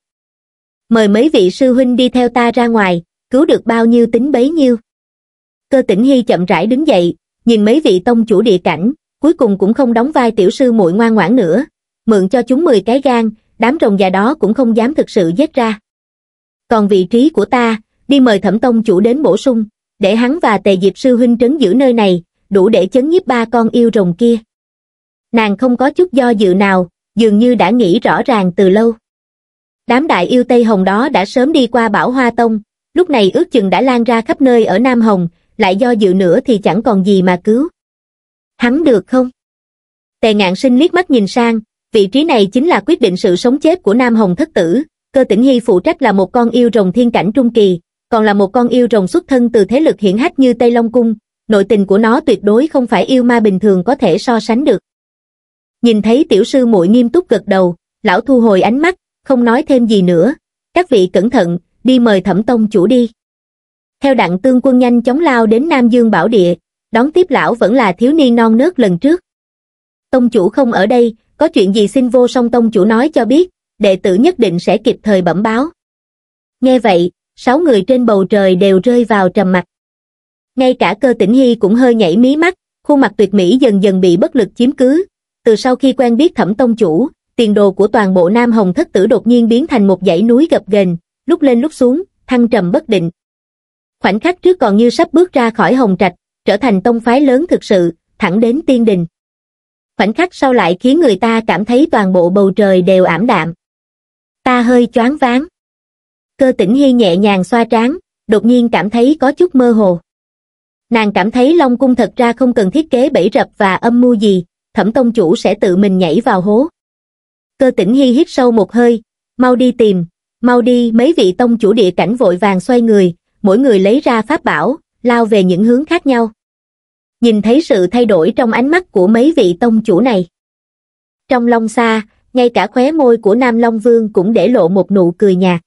mời mấy vị sư huynh đi theo ta ra ngoài cứu được bao nhiêu tính bấy nhiêu cơ tĩnh hy chậm rãi đứng dậy nhìn mấy vị tông chủ địa cảnh cuối cùng cũng không đóng vai tiểu sư muội ngoan ngoãn nữa mượn cho chúng mười cái gan đám rồng già đó cũng không dám thực sự giết ra còn vị trí của ta đi mời thẩm tông chủ đến bổ sung để hắn và tề diệp sư huynh trấn giữ nơi này đủ để chấn nhiếp ba con yêu rồng kia. Nàng không có chút do dự nào, dường như đã nghĩ rõ ràng từ lâu. Đám đại yêu Tây Hồng đó đã sớm đi qua Bảo Hoa Tông, lúc này ước chừng đã lan ra khắp nơi ở Nam Hồng, lại do dự nữa thì chẳng còn gì mà cứu. Hắn được không? Tề ngạn sinh liếc mắt nhìn sang, vị trí này chính là quyết định sự sống chết của Nam Hồng thất tử, cơ tỉnh hy phụ trách là một con yêu rồng thiên cảnh trung kỳ, còn là một con yêu rồng xuất thân từ thế lực hiển hách như Tây Long Cung, nội tình của nó tuyệt đối không phải yêu ma bình thường có thể so sánh được. Nhìn thấy tiểu sư muội nghiêm túc gật đầu, lão thu hồi ánh mắt, không nói thêm gì nữa. Các vị cẩn thận, đi mời thẩm tông chủ đi. Theo đặng tương quân nhanh chóng lao đến Nam Dương Bảo Địa, đón tiếp lão vẫn là thiếu niên non nớt lần trước. Tông chủ không ở đây, có chuyện gì xin vô song tông chủ nói cho biết, đệ tử nhất định sẽ kịp thời bẩm báo. Nghe vậy, sáu người trên bầu trời đều rơi vào trầm mặc ngay cả cơ tĩnh hy cũng hơi nhảy mí mắt khuôn mặt tuyệt mỹ dần dần bị bất lực chiếm cứ từ sau khi quen biết thẩm tông chủ tiền đồ của toàn bộ nam hồng thất tử đột nhiên biến thành một dãy núi gập ghềnh lúc lên lúc xuống thăng trầm bất định khoảnh khắc trước còn như sắp bước ra khỏi hồng trạch trở thành tông phái lớn thực sự thẳng đến tiên đình khoảnh khắc sau lại khiến người ta cảm thấy toàn bộ bầu trời đều ảm đạm ta hơi choáng váng cơ tĩnh hy nhẹ nhàng xoa trán đột nhiên cảm thấy có chút mơ hồ nàng cảm thấy long cung thật ra không cần thiết kế bẫy rập và âm mưu gì thẩm tông chủ sẽ tự mình nhảy vào hố cơ tĩnh hy hít sâu một hơi mau đi tìm mau đi mấy vị tông chủ địa cảnh vội vàng xoay người mỗi người lấy ra pháp bảo lao về những hướng khác nhau nhìn thấy sự thay đổi trong ánh mắt của mấy vị tông chủ này trong long xa ngay cả khóe môi của nam long vương cũng để lộ một nụ cười nhạt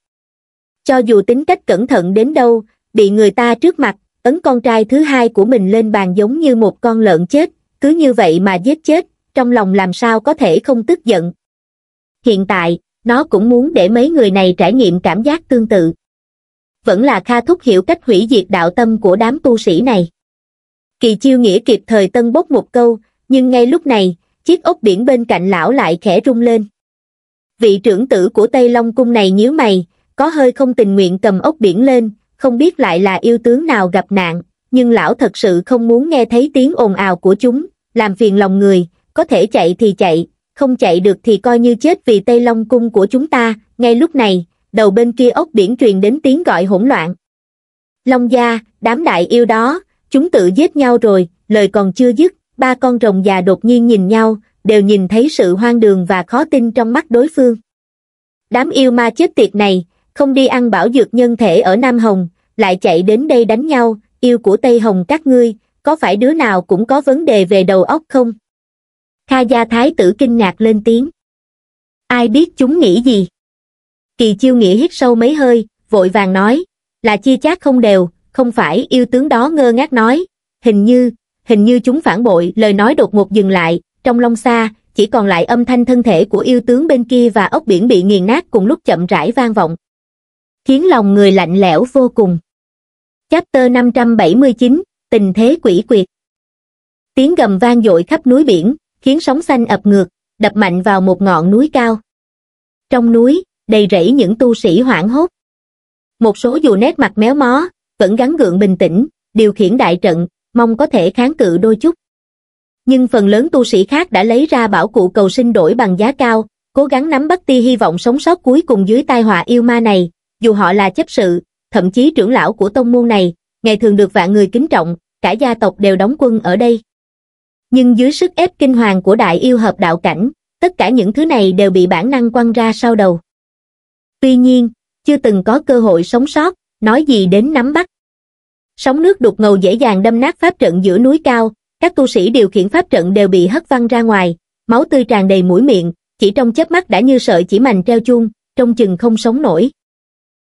cho dù tính cách cẩn thận đến đâu bị người ta trước mặt ấn con trai thứ hai của mình lên bàn giống như một con lợn chết, cứ như vậy mà giết chết, trong lòng làm sao có thể không tức giận. Hiện tại, nó cũng muốn để mấy người này trải nghiệm cảm giác tương tự. Vẫn là Kha Thúc hiểu cách hủy diệt đạo tâm của đám tu sĩ này. Kỳ chiêu nghĩa kịp thời tân bốc một câu, nhưng ngay lúc này, chiếc ốc biển bên cạnh lão lại khẽ rung lên. Vị trưởng tử của Tây Long Cung này nhíu mày, có hơi không tình nguyện cầm ốc biển lên, không biết lại là yêu tướng nào gặp nạn, nhưng lão thật sự không muốn nghe thấy tiếng ồn ào của chúng, làm phiền lòng người, có thể chạy thì chạy, không chạy được thì coi như chết vì Tây Long Cung của chúng ta, ngay lúc này, đầu bên kia ốc biển truyền đến tiếng gọi hỗn loạn. Long gia, đám đại yêu đó, chúng tự giết nhau rồi, lời còn chưa dứt, ba con rồng già đột nhiên nhìn nhau, đều nhìn thấy sự hoang đường và khó tin trong mắt đối phương. Đám yêu ma chết tiệt này, không đi ăn bảo dược nhân thể ở Nam Hồng, lại chạy đến đây đánh nhau, yêu của Tây Hồng các ngươi, có phải đứa nào cũng có vấn đề về đầu óc không? Kha gia thái tử kinh ngạc lên tiếng. Ai biết chúng nghĩ gì? Kỳ chiêu nghĩa hít sâu mấy hơi, vội vàng nói, là chia chác không đều, không phải yêu tướng đó ngơ ngác nói, hình như, hình như chúng phản bội, lời nói đột ngột dừng lại, trong long xa, chỉ còn lại âm thanh thân thể của yêu tướng bên kia và ốc biển bị nghiền nát cùng lúc chậm rãi vang vọng, khiến lòng người lạnh lẽo vô cùng. Chapter 579, Tình thế quỷ quyệt Tiếng gầm vang dội khắp núi biển, khiến sóng xanh ập ngược, đập mạnh vào một ngọn núi cao. Trong núi, đầy rẫy những tu sĩ hoảng hốt. Một số dù nét mặt méo mó, vẫn gắn gượng bình tĩnh, điều khiển đại trận, mong có thể kháng cự đôi chút. Nhưng phần lớn tu sĩ khác đã lấy ra bảo cụ cầu sinh đổi bằng giá cao, cố gắng nắm bắt tia hy vọng sống sót cuối cùng dưới tai họa yêu ma này, dù họ là chấp sự, thậm chí trưởng lão của tông môn này, ngày thường được vạn người kính trọng, cả gia tộc đều đóng quân ở đây. Nhưng dưới sức ép kinh hoàng của đại yêu hợp đạo cảnh, tất cả những thứ này đều bị bản năng quăng ra sau đầu. Tuy nhiên, chưa từng có cơ hội sống sót, nói gì đến nắm bắt. Sóng nước đục ngầu dễ dàng đâm nát pháp trận giữa núi cao, các tu sĩ điều khiển pháp trận đều bị hất văng ra ngoài, máu tươi tràn đầy mũi miệng, chỉ trong chớp mắt đã như sợi chỉ mảnh treo chuông, trong chừng không sống nổi.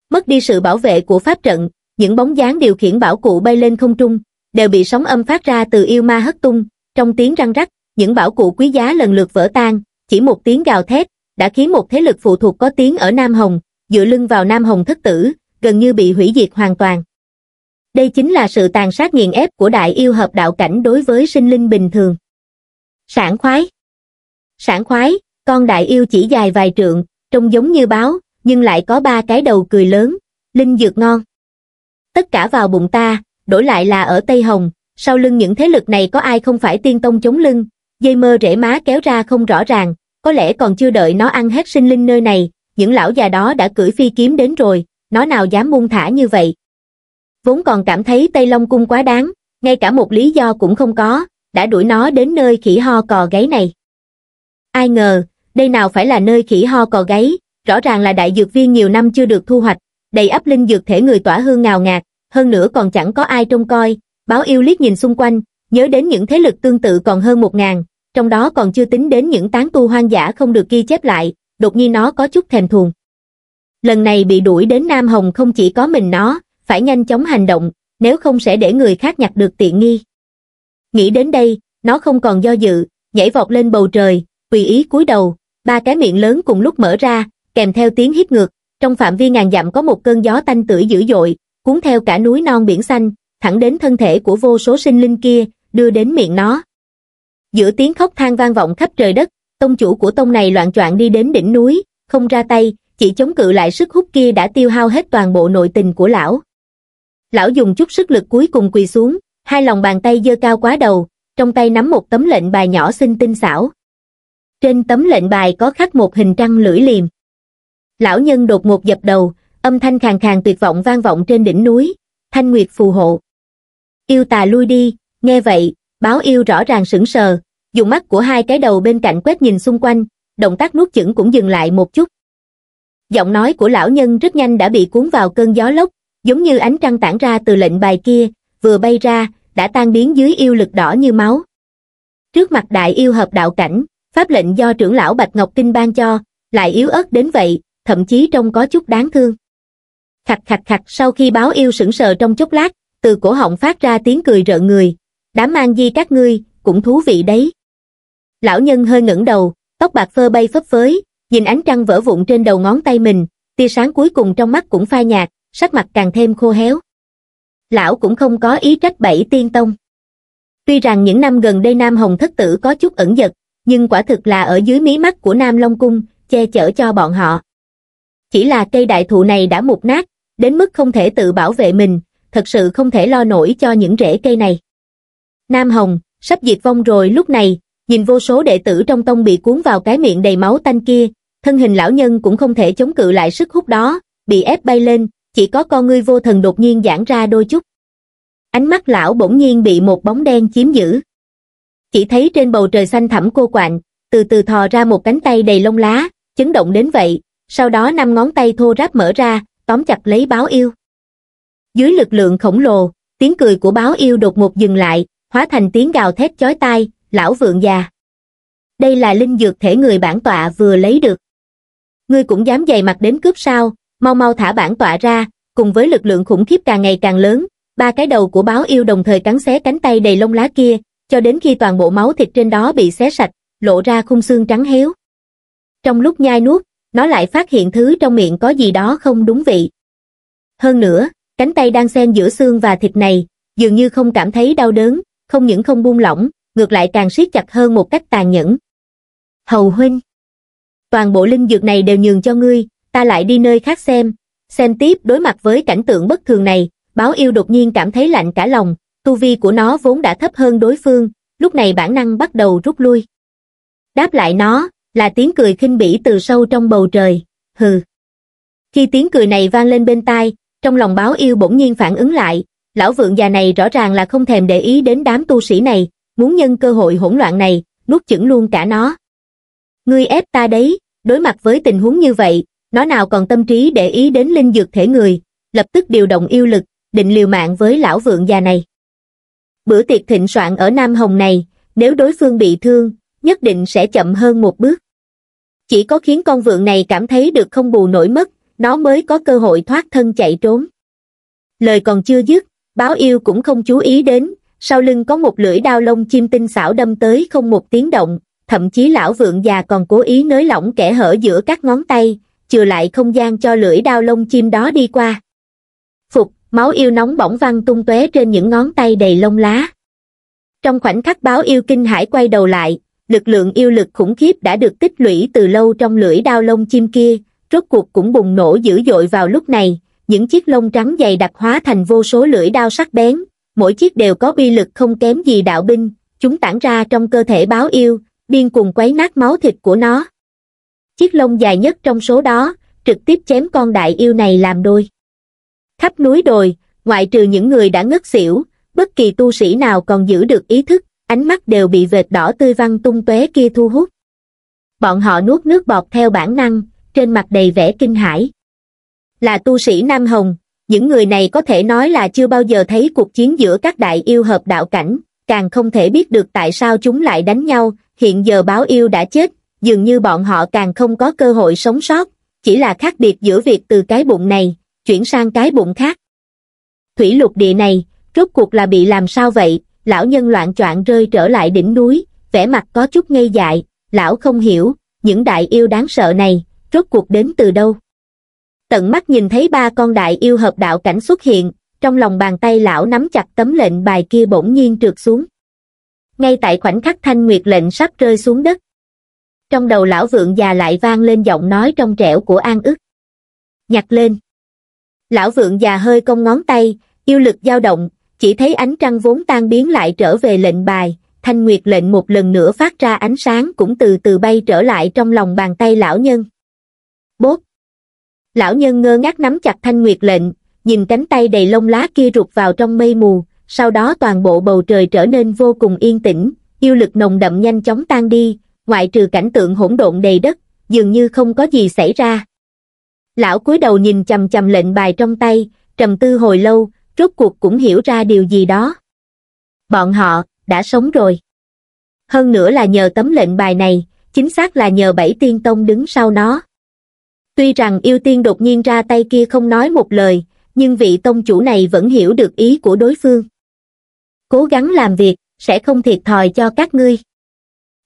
Mất đi sự bảo vệ của pháp trận, những bóng dáng điều khiển bảo cụ bay lên không trung, đều bị sóng âm phát ra từ yêu ma hất tung, trong tiếng răng rắc, những bảo cụ quý giá lần lượt vỡ tan, chỉ một tiếng gào thét, đã khiến một thế lực phụ thuộc có tiếng ở Nam Hồng, dựa lưng vào Nam Hồng thất tử, gần như bị hủy diệt hoàn toàn. Đây chính là sự tàn sát nghiền ép của đại yêu hợp đạo cảnh đối với sinh linh bình thường. Sảng khoái Sảng khoái, con đại yêu chỉ dài vài trượng, trông giống như báo, nhưng lại có ba cái đầu cười lớn, linh dược ngon. Tất cả vào bụng ta, đổi lại là ở Tây Hồng, sau lưng những thế lực này có ai không phải tiên tông chống lưng, dây mơ rễ má kéo ra không rõ ràng, có lẽ còn chưa đợi nó ăn hết sinh linh nơi này, những lão già đó đã cưỡi phi kiếm đến rồi, nó nào dám buông thả như vậy. Vốn còn cảm thấy Tây Long Cung quá đáng, ngay cả một lý do cũng không có, đã đuổi nó đến nơi khỉ ho cò gáy này. Ai ngờ, đây nào phải là nơi khỉ ho cò gáy, rõ ràng là đại dược viên nhiều năm chưa được thu hoạch, đầy ấp linh dược thể người tỏa hương ngào ngạt, hơn nữa còn chẳng có ai trông coi, báo yêu liếc nhìn xung quanh, nhớ đến những thế lực tương tự còn hơn một ngàn, trong đó còn chưa tính đến những tán tu hoang dã không được ghi chép lại, đột nhiên nó có chút thèm thuồng. Lần này bị đuổi đến Nam Hồng không chỉ có mình nó, phải nhanh chóng hành động, nếu không sẽ để người khác nhặt được tiện nghi. Nghĩ đến đây, nó không còn do dự, nhảy vọt lên bầu trời, tùy ý cúi đầu, ba cái miệng lớn cùng lúc mở ra, kèm theo tiếng hít ngược, trong phạm vi ngàn dặm có một cơn gió tanh tưởi dữ dội, cuốn theo cả núi non biển xanh, thẳng đến thân thể của vô số sinh linh kia, đưa đến miệng nó. Giữa tiếng khóc than vang vọng khắp trời đất, tông chủ của tông này loạn choạng đi đến đỉnh núi, không ra tay, chỉ chống cự lại sức hút kia đã tiêu hao hết toàn bộ nội tình của lão. Lão dùng chút sức lực cuối cùng quỳ xuống, hai lòng bàn tay giơ cao quá đầu, trong tay nắm một tấm lệnh bài nhỏ xinh tinh xảo. Trên tấm lệnh bài có khắc một hình trăng lưỡi liềm lão nhân đột ngột dập đầu âm thanh khàn khàn tuyệt vọng vang vọng trên đỉnh núi thanh nguyệt phù hộ yêu tà lui đi nghe vậy báo yêu rõ ràng sững sờ dùng mắt của hai cái đầu bên cạnh quét nhìn xung quanh động tác nuốt chửng cũng dừng lại một chút giọng nói của lão nhân rất nhanh đã bị cuốn vào cơn gió lốc giống như ánh trăng tản ra từ lệnh bài kia vừa bay ra đã tan biến dưới yêu lực đỏ như máu trước mặt đại yêu hợp đạo cảnh pháp lệnh do trưởng lão bạch ngọc kinh ban cho lại yếu ớt đến vậy thậm chí trông có chút đáng thương. Khạch khạch khạch sau khi báo yêu sững sờ trong chốc lát, từ cổ họng phát ra tiếng cười rợn người, đám mang di các ngươi, cũng thú vị đấy. Lão nhân hơi ngẩng đầu, tóc bạc phơ bay phấp phới, nhìn ánh trăng vỡ vụn trên đầu ngón tay mình, tia sáng cuối cùng trong mắt cũng phai nhạt, sắc mặt càng thêm khô héo. Lão cũng không có ý trách bảy tiên tông. Tuy rằng những năm gần đây Nam Hồng Thất Tử có chút ẩn giật, nhưng quả thực là ở dưới mí mắt của Nam Long Cung, che chở cho bọn họ. Chỉ là cây đại thụ này đã mục nát, đến mức không thể tự bảo vệ mình, thật sự không thể lo nổi cho những rễ cây này. Nam Hồng, sắp diệt vong rồi lúc này, nhìn vô số đệ tử trong tông bị cuốn vào cái miệng đầy máu tanh kia, thân hình lão nhân cũng không thể chống cự lại sức hút đó, bị ép bay lên, chỉ có con ngươi vô thần đột nhiên giãn ra đôi chút. Ánh mắt lão bỗng nhiên bị một bóng đen chiếm giữ. Chỉ thấy trên bầu trời xanh thẳm cô quạnh, từ từ thò ra một cánh tay đầy lông lá, chấn động đến vậy, sau đó năm ngón tay thô ráp mở ra tóm chặt lấy báo yêu dưới lực lượng khổng lồ tiếng cười của báo yêu đột ngột dừng lại hóa thành tiếng gào thét chói tai lão vượng già đây là linh dược thể người bản tọa vừa lấy được ngươi cũng dám dày mặt đến cướp sao mau mau thả bản tọa ra cùng với lực lượng khủng khiếp càng ngày càng lớn ba cái đầu của báo yêu đồng thời cắn xé cánh tay đầy lông lá kia cho đến khi toàn bộ máu thịt trên đó bị xé sạch lộ ra khung xương trắng héo trong lúc nhai nuốt nó lại phát hiện thứ trong miệng có gì đó không đúng vị. Hơn nữa, cánh tay đang xen giữa xương và thịt này, dường như không cảm thấy đau đớn, không những không buông lỏng, ngược lại càng siết chặt hơn một cách tàn nhẫn. Hầu huynh, toàn bộ linh dược này đều nhường cho ngươi, ta lại đi nơi khác xem. Xem tiếp đối mặt với cảnh tượng bất thường này, báo yêu đột nhiên cảm thấy lạnh cả lòng, tu vi của nó vốn đã thấp hơn đối phương, lúc này bản năng bắt đầu rút lui. Đáp lại nó, là tiếng cười khinh bỉ từ sâu trong bầu trời hừ khi tiếng cười này vang lên bên tai trong lòng báo yêu bỗng nhiên phản ứng lại lão vượng già này rõ ràng là không thèm để ý đến đám tu sĩ này muốn nhân cơ hội hỗn loạn này nuốt chửng luôn cả nó ngươi ép ta đấy đối mặt với tình huống như vậy nó nào còn tâm trí để ý đến linh dược thể người lập tức điều động yêu lực định liều mạng với lão vượng già này bữa tiệc thịnh soạn ở nam hồng này nếu đối phương bị thương nhất định sẽ chậm hơn một bước chỉ có khiến con vượn này cảm thấy được không bù nổi mất nó mới có cơ hội thoát thân chạy trốn lời còn chưa dứt báo yêu cũng không chú ý đến sau lưng có một lưỡi đao lông chim tinh xảo đâm tới không một tiếng động thậm chí lão vượn già còn cố ý nới lỏng kẽ hở giữa các ngón tay chừa lại không gian cho lưỡi đao lông chim đó đi qua phục máu yêu nóng bỏng văng tung tóe trên những ngón tay đầy lông lá trong khoảnh khắc báo yêu kinh hãi quay đầu lại lực lượng yêu lực khủng khiếp đã được tích lũy từ lâu trong lưỡi đao lông chim kia rốt cuộc cũng bùng nổ dữ dội vào lúc này những chiếc lông trắng dày đặc hóa thành vô số lưỡi đao sắc bén mỗi chiếc đều có uy lực không kém gì đạo binh chúng tản ra trong cơ thể báo yêu điên cuồng quấy nát máu thịt của nó chiếc lông dài nhất trong số đó trực tiếp chém con đại yêu này làm đôi khắp núi đồi ngoại trừ những người đã ngất xỉu bất kỳ tu sĩ nào còn giữ được ý thức ánh mắt đều bị vệt đỏ tươi văng tung tóe kia thu hút. Bọn họ nuốt nước bọt theo bản năng, trên mặt đầy vẻ kinh hãi. Là tu sĩ Nam Hồng, những người này có thể nói là chưa bao giờ thấy cuộc chiến giữa các đại yêu hợp đạo cảnh, càng không thể biết được tại sao chúng lại đánh nhau, hiện giờ báo yêu đã chết, dường như bọn họ càng không có cơ hội sống sót, chỉ là khác biệt giữa việc từ cái bụng này, chuyển sang cái bụng khác. Thủy lục địa này, rốt cuộc là bị làm sao vậy, lão nhân loạn choạng rơi trở lại đỉnh núi, vẻ mặt có chút ngây dại, lão không hiểu, những đại yêu đáng sợ này, rốt cuộc đến từ đâu. Tận mắt nhìn thấy ba con đại yêu hợp đạo cảnh xuất hiện, trong lòng bàn tay lão nắm chặt tấm lệnh bài kia bỗng nhiên trượt xuống. Ngay tại khoảnh khắc thanh nguyệt lệnh sắp rơi xuống đất. Trong đầu lão vượng già lại vang lên giọng nói trong trẻo của an ức. Nhặt lên. Lão vượng già hơi cong ngón tay, yêu lực dao động, chỉ thấy ánh trăng vốn tan biến lại trở về lệnh bài, thanh nguyệt lệnh một lần nữa phát ra ánh sáng cũng từ từ bay trở lại trong lòng bàn tay lão nhân. Bốt! Lão nhân ngơ ngác nắm chặt thanh nguyệt lệnh, nhìn cánh tay đầy lông lá kia rụt vào trong mây mù, sau đó toàn bộ bầu trời trở nên vô cùng yên tĩnh, yêu lực nồng đậm nhanh chóng tan đi, ngoại trừ cảnh tượng hỗn độn đầy đất, dường như không có gì xảy ra. Lão cúi đầu nhìn chầm chầm lệnh bài trong tay, trầm tư hồi lâu, rốt cuộc cũng hiểu ra điều gì đó. Bọn họ, đã sống rồi. Hơn nữa là nhờ tấm lệnh bài này, chính xác là nhờ bảy tiên tông đứng sau nó. Tuy rằng yêu tiên đột nhiên ra tay kia không nói một lời, nhưng vị tông chủ này vẫn hiểu được ý của đối phương. Cố gắng làm việc, sẽ không thiệt thòi cho các ngươi.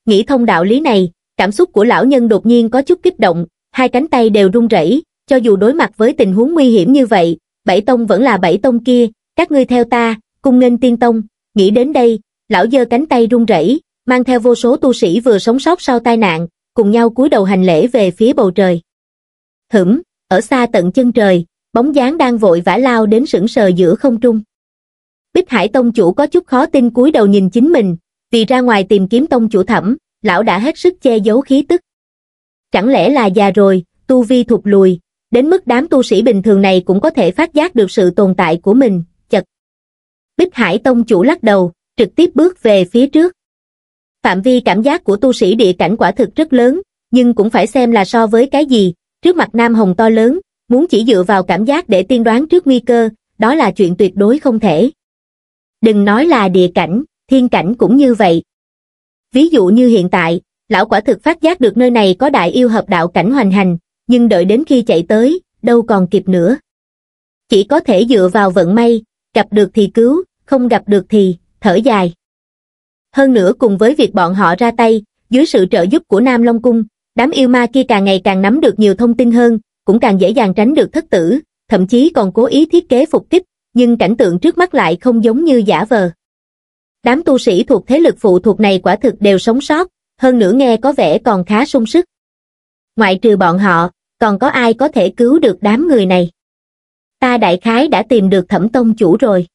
Nghĩ thông đạo lý này, cảm xúc của lão nhân đột nhiên có chút kích động, hai cánh tay đều run rẩy, cho dù đối mặt với tình huống nguy hiểm như vậy, bảy tông vẫn là bảy tông kia, các ngươi theo ta, cung nghênh tiên tông, nghĩ đến đây, lão dơ cánh tay run rẩy, mang theo vô số tu sĩ vừa sống sót sau tai nạn, cùng nhau cúi đầu hành lễ về phía bầu trời. Hửm, ở xa tận chân trời, bóng dáng đang vội vã lao đến sững sờ giữa không trung. Bích Hải Tông chủ có chút khó tin cúi đầu nhìn chính mình, vì ra ngoài tìm kiếm Tông chủ thẩm, lão đã hết sức che giấu khí tức. Chẳng lẽ là già rồi, tu vi thụt lùi, đến mức đám tu sĩ bình thường này cũng có thể phát giác được sự tồn tại của mình, chật. Bích Hải Tông chủ lắc đầu, trực tiếp bước về phía trước. Phạm vi cảm giác của tu sĩ địa cảnh quả thực rất lớn, nhưng cũng phải xem là so với cái gì, trước mặt Nam Hồng to lớn, muốn chỉ dựa vào cảm giác để tiên đoán trước nguy cơ, đó là chuyện tuyệt đối không thể. Đừng nói là địa cảnh, thiên cảnh cũng như vậy. Ví dụ như hiện tại, lão quả thực phát giác được nơi này có đại yêu hợp đạo cảnh hoành hành, nhưng đợi đến khi chạy tới đâu còn kịp nữa chỉ có thể dựa vào vận may gặp được thì cứu không gặp được thì thở dài hơn nữa cùng với việc bọn họ ra tay dưới sự trợ giúp của nam long cung đám yêu ma kia càng ngày càng nắm được nhiều thông tin hơn cũng càng dễ dàng tránh được thất tử thậm chí còn cố ý thiết kế phục kích nhưng cảnh tượng trước mắt lại không giống như giả vờ đám tu sĩ thuộc thế lực phụ thuộc này quả thực đều sống sót hơn nữa nghe có vẻ còn khá sung sức ngoại trừ bọn họ, còn có ai có thể cứu được đám người này? Ta đại khái đã tìm được thẩm tông chủ rồi.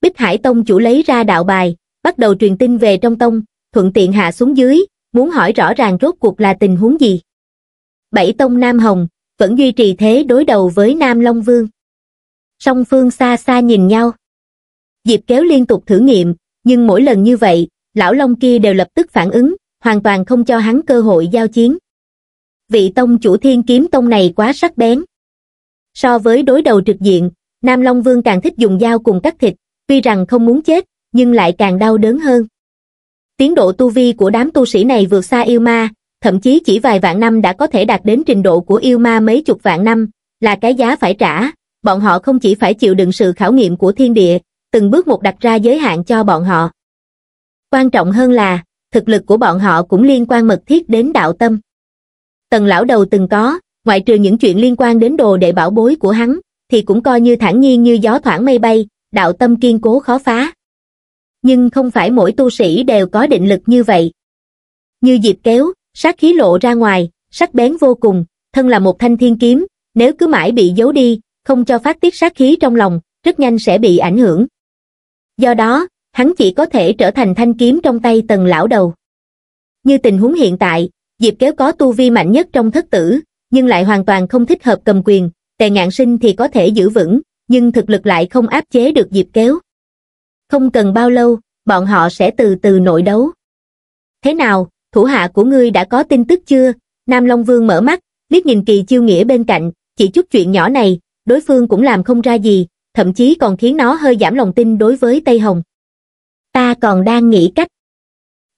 Bích Hải tông chủ lấy ra đạo bài, bắt đầu truyền tin về trong tông, thuận tiện hạ xuống dưới, muốn hỏi rõ ràng rốt cuộc là tình huống gì. Bảy tông Nam Hồng, vẫn duy trì thế đối đầu với Nam Long Vương. Song phương xa xa nhìn nhau. Diệp kéo liên tục thử nghiệm, nhưng mỗi lần như vậy, lão Long kia đều lập tức phản ứng, hoàn toàn không cho hắn cơ hội giao chiến vị tông chủ thiên kiếm tông này quá sắc bén. So với đối đầu trực diện, Nam Long Vương càng thích dùng dao cùng cắt thịt, tuy rằng không muốn chết, nhưng lại càng đau đớn hơn. Tiến độ tu vi của đám tu sĩ này vượt xa yêu ma, thậm chí chỉ vài vạn năm đã có thể đạt đến trình độ của yêu ma mấy chục vạn năm, là cái giá phải trả, bọn họ không chỉ phải chịu đựng sự khảo nghiệm của thiên địa, từng bước một đặt ra giới hạn cho bọn họ. Quan trọng hơn là, thực lực của bọn họ cũng liên quan mật thiết đến đạo tâm tần lão đầu từng có, ngoại trừ những chuyện liên quan đến đồ đệ bảo bối của hắn, thì cũng coi như thản nhiên như gió thoảng mây bay, đạo tâm kiên cố khó phá. Nhưng không phải mỗi tu sĩ đều có định lực như vậy. Như dịp kéo, sát khí lộ ra ngoài, sắc bén vô cùng, thân là một thanh thiên kiếm, nếu cứ mãi bị giấu đi, không cho phát tiết sát khí trong lòng, rất nhanh sẽ bị ảnh hưởng. Do đó, hắn chỉ có thể trở thành thanh kiếm trong tay tần lão đầu. Như tình huống hiện tại, Diệp kéo có tu vi mạnh nhất trong thất tử, nhưng lại hoàn toàn không thích hợp cầm quyền, tề ngạn sinh thì có thể giữ vững, nhưng thực lực lại không áp chế được Diệp kéo. Không cần bao lâu, bọn họ sẽ từ từ nội đấu. Thế nào, thủ hạ của ngươi đã có tin tức chưa? Nam Long Vương mở mắt, liếc nhìn kỳ chiêu nghĩa bên cạnh, chỉ chút chuyện nhỏ này, đối phương cũng làm không ra gì, thậm chí còn khiến nó hơi giảm lòng tin đối với Tây Hồng. Ta còn đang nghĩ cách.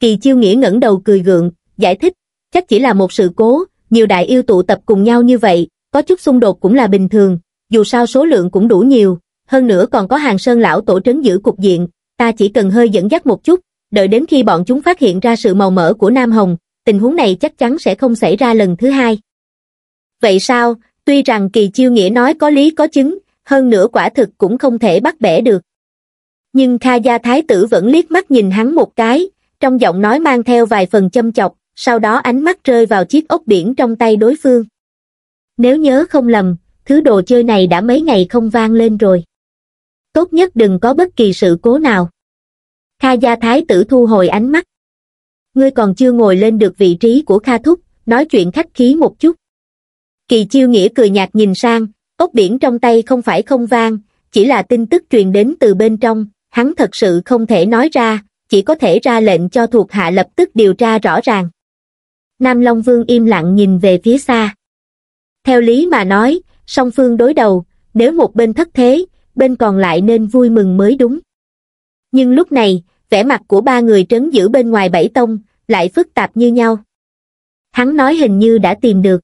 Kỳ chiêu nghĩa ngẩng đầu cười gượng, giải thích, Chắc chỉ là một sự cố, nhiều đại yêu tụ tập cùng nhau như vậy, có chút xung đột cũng là bình thường, dù sao số lượng cũng đủ nhiều, hơn nữa còn có hàng sơn lão tổ trấn giữ cục diện, ta chỉ cần hơi dẫn dắt một chút, đợi đến khi bọn chúng phát hiện ra sự màu mỡ của Nam Hồng, tình huống này chắc chắn sẽ không xảy ra lần thứ hai. Vậy sao, tuy rằng kỳ chiêu nghĩa nói có lý có chứng, hơn nữa quả thực cũng không thể bắt bẻ được. Nhưng Kha Gia Thái Tử vẫn liếc mắt nhìn hắn một cái, trong giọng nói mang theo vài phần châm chọc, sau đó ánh mắt rơi vào chiếc ốc biển trong tay đối phương nếu nhớ không lầm thứ đồ chơi này đã mấy ngày không vang lên rồi tốt nhất đừng có bất kỳ sự cố nào kha gia thái tử thu hồi ánh mắt ngươi còn chưa ngồi lên được vị trí của kha thúc nói chuyện khách khí một chút kỳ chiêu nghĩa cười nhạt nhìn sang ốc biển trong tay không phải không vang chỉ là tin tức truyền đến từ bên trong hắn thật sự không thể nói ra chỉ có thể ra lệnh cho thuộc hạ lập tức điều tra rõ ràng Nam Long Vương im lặng nhìn về phía xa. Theo lý mà nói, song phương đối đầu, nếu một bên thất thế, bên còn lại nên vui mừng mới đúng. Nhưng lúc này, vẻ mặt của ba người trấn giữ bên ngoài bảy tông, lại phức tạp như nhau. Hắn nói hình như đã tìm được.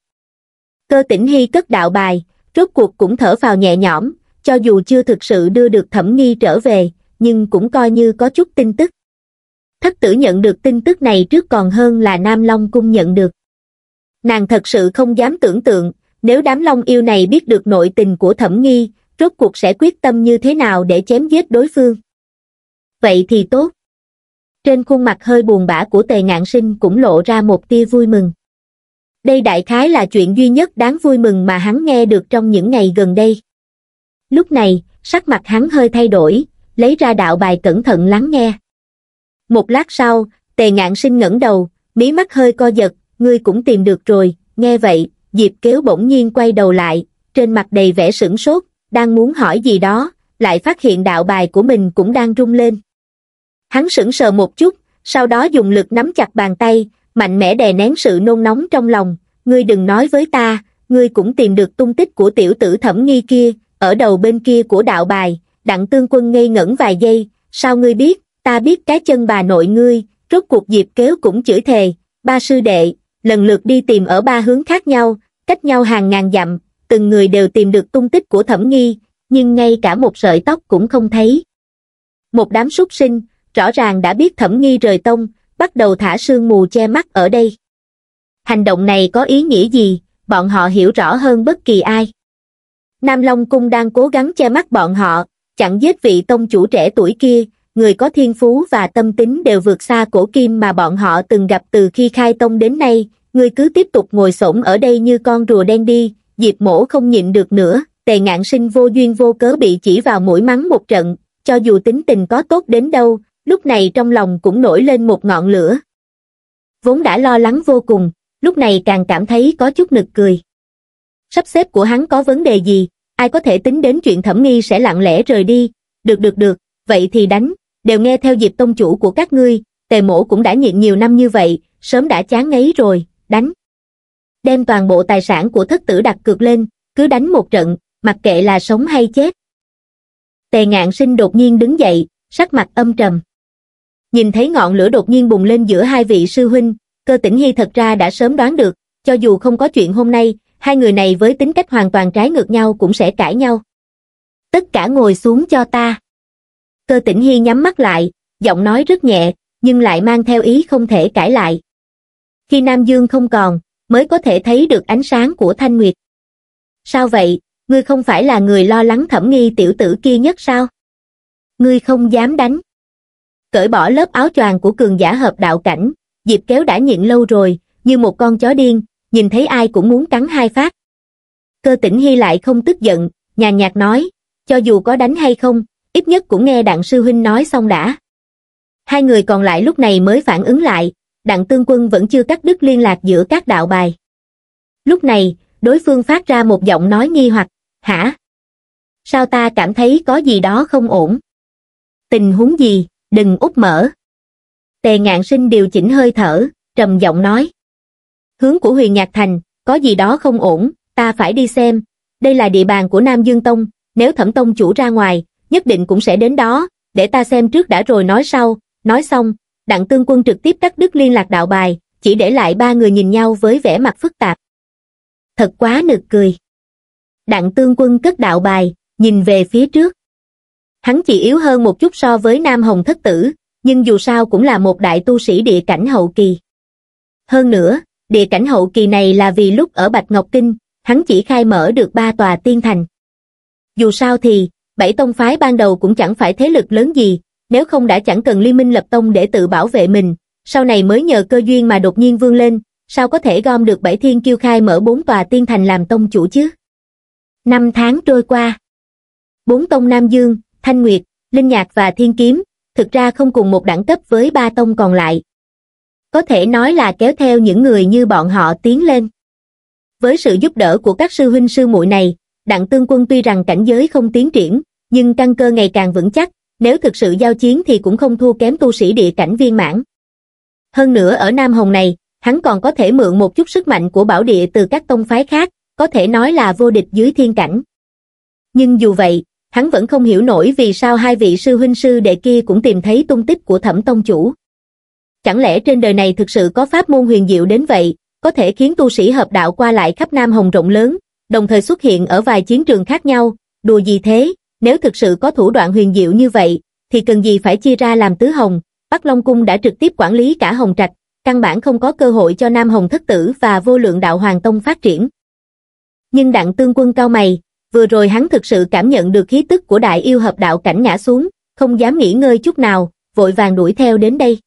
Cơ tỉnh hy cất đạo bài, rốt cuộc cũng thở vào nhẹ nhõm, cho dù chưa thực sự đưa được thẩm nghi trở về, nhưng cũng coi như có chút tin tức thất tử nhận được tin tức này trước còn hơn là nam long cung nhận được nàng thật sự không dám tưởng tượng nếu đám long yêu này biết được nội tình của thẩm nghi rốt cuộc sẽ quyết tâm như thế nào để chém giết đối phương vậy thì tốt trên khuôn mặt hơi buồn bã của tề ngạn sinh cũng lộ ra một tia vui mừng đây đại khái là chuyện duy nhất đáng vui mừng mà hắn nghe được trong những ngày gần đây lúc này sắc mặt hắn hơi thay đổi lấy ra đạo bài cẩn thận lắng nghe một lát sau tề ngạn sinh ngẩng đầu mí mắt hơi co giật ngươi cũng tìm được rồi nghe vậy diệp kéo bỗng nhiên quay đầu lại trên mặt đầy vẻ sửng sốt đang muốn hỏi gì đó lại phát hiện đạo bài của mình cũng đang rung lên hắn sững sờ một chút sau đó dùng lực nắm chặt bàn tay mạnh mẽ đè nén sự nôn nóng trong lòng ngươi đừng nói với ta ngươi cũng tìm được tung tích của tiểu tử thẩm nghi kia ở đầu bên kia của đạo bài đặng tương quân ngây ngẩn vài giây sao ngươi biết ta biết cái chân bà nội ngươi, rốt cuộc dịp kéo cũng chửi thề, ba sư đệ, lần lượt đi tìm ở ba hướng khác nhau, cách nhau hàng ngàn dặm, từng người đều tìm được tung tích của thẩm nghi, nhưng ngay cả một sợi tóc cũng không thấy. Một đám súc sinh, rõ ràng đã biết thẩm nghi rời tông, bắt đầu thả sương mù che mắt ở đây. Hành động này có ý nghĩa gì, bọn họ hiểu rõ hơn bất kỳ ai. Nam Long Cung đang cố gắng che mắt bọn họ, chặn giết vị tông chủ trẻ tuổi kia, người có thiên phú và tâm tính đều vượt xa cổ kim mà bọn họ từng gặp từ khi khai tông đến nay ngươi cứ tiếp tục ngồi xổm ở đây như con rùa đen đi diệp mổ không nhịn được nữa tề ngạn sinh vô duyên vô cớ bị chỉ vào mũi mắng một trận cho dù tính tình có tốt đến đâu lúc này trong lòng cũng nổi lên một ngọn lửa vốn đã lo lắng vô cùng lúc này càng cảm thấy có chút nực cười sắp xếp của hắn có vấn đề gì ai có thể tính đến chuyện thẩm nghi sẽ lặng lẽ rời đi được được được vậy thì đánh đều nghe theo dịp tông chủ của các ngươi, tề mổ cũng đã nhịn nhiều năm như vậy, sớm đã chán ngấy rồi, đánh. Đem toàn bộ tài sản của thất tử đặt cược lên, cứ đánh một trận, mặc kệ là sống hay chết. Tề ngạn sinh đột nhiên đứng dậy, sắc mặt âm trầm. Nhìn thấy ngọn lửa đột nhiên bùng lên giữa hai vị sư huynh, cơ tỉnh hy thật ra đã sớm đoán được, cho dù không có chuyện hôm nay, hai người này với tính cách hoàn toàn trái ngược nhau cũng sẽ cãi nhau. Tất cả ngồi xuống cho ta. Cơ tĩnh hy nhắm mắt lại, giọng nói rất nhẹ, nhưng lại mang theo ý không thể cãi lại. Khi Nam Dương không còn, mới có thể thấy được ánh sáng của Thanh Nguyệt. Sao vậy, ngươi không phải là người lo lắng thẩm nghi tiểu tử kia nhất sao? Ngươi không dám đánh. Cởi bỏ lớp áo choàng của cường giả hợp đạo cảnh, Diệp kéo đã nhịn lâu rồi, như một con chó điên, nhìn thấy ai cũng muốn cắn hai phát. Cơ tĩnh hy lại không tức giận, nhàn nhạt nói, cho dù có đánh hay không, ít nhất cũng nghe đặng sư huynh nói xong đã. Hai người còn lại lúc này mới phản ứng lại, đặng tương quân vẫn chưa cắt đứt liên lạc giữa các đạo bài. Lúc này, đối phương phát ra một giọng nói nghi hoặc, hả? Sao ta cảm thấy có gì đó không ổn? Tình huống gì, đừng úp mở. Tề ngạn sinh điều chỉnh hơi thở, trầm giọng nói. Hướng của huyền nhạc thành, có gì đó không ổn, ta phải đi xem. Đây là địa bàn của Nam Dương Tông, nếu thẩm tông chủ ra ngoài, nhất định cũng sẽ đến đó, để ta xem trước đã rồi nói sau, nói xong, đặng tương quân trực tiếp cắt đứt liên lạc đạo bài, chỉ để lại ba người nhìn nhau với vẻ mặt phức tạp. Thật quá nực cười. Đặng tương quân cất đạo bài, nhìn về phía trước. Hắn chỉ yếu hơn một chút so với Nam Hồng Thất Tử, nhưng dù sao cũng là một đại tu sĩ địa cảnh hậu kỳ. Hơn nữa, địa cảnh hậu kỳ này là vì lúc ở Bạch Ngọc Kinh, hắn chỉ khai mở được ba tòa tiên thành. Dù sao thì, bảy tông phái ban đầu cũng chẳng phải thế lực lớn gì, nếu không đã chẳng cần liên minh lập tông để tự bảo vệ mình, sau này mới nhờ cơ duyên mà đột nhiên vươn lên, sao có thể gom được bảy thiên kiêu khai mở bốn tòa tiên thành làm tông chủ chứ? Năm tháng trôi qua. Bốn tông Nam Dương, Thanh Nguyệt, Linh Nhạc và Thiên Kiếm, thực ra không cùng một đẳng cấp với ba tông còn lại. Có thể nói là kéo theo những người như bọn họ tiến lên. Với sự giúp đỡ của các sư huynh sư muội này, đặng tương quân tuy rằng cảnh giới không tiến triển, nhưng căn cơ ngày càng vững chắc, nếu thực sự giao chiến thì cũng không thua kém tu sĩ địa cảnh viên mãn. Hơn nữa ở Nam Hồng này, hắn còn có thể mượn một chút sức mạnh của bảo địa từ các tông phái khác, có thể nói là vô địch dưới thiên cảnh. Nhưng dù vậy, hắn vẫn không hiểu nổi vì sao hai vị sư huynh sư đệ kia cũng tìm thấy tung tích của thẩm tông chủ. Chẳng lẽ trên đời này thực sự có pháp môn huyền diệu đến vậy, có thể khiến tu sĩ hợp đạo qua lại khắp Nam Hồng rộng lớn, đồng thời xuất hiện ở vài chiến trường khác nhau, đùa gì thế, nếu thực sự có thủ đoạn huyền diệu như vậy, thì cần gì phải chia ra làm tứ hồng, Bắc Long Cung đã trực tiếp quản lý cả Hồng Trạch, căn bản không có cơ hội cho Nam Hồng Thất Tử và vô lượng đạo Hoàng Tông phát triển. Nhưng đặng tương quân cao mày, vừa rồi hắn thực sự cảm nhận được khí tức của đại yêu hợp đạo cảnh ngã xuống, không dám nghỉ ngơi chút nào, vội vàng đuổi theo đến đây.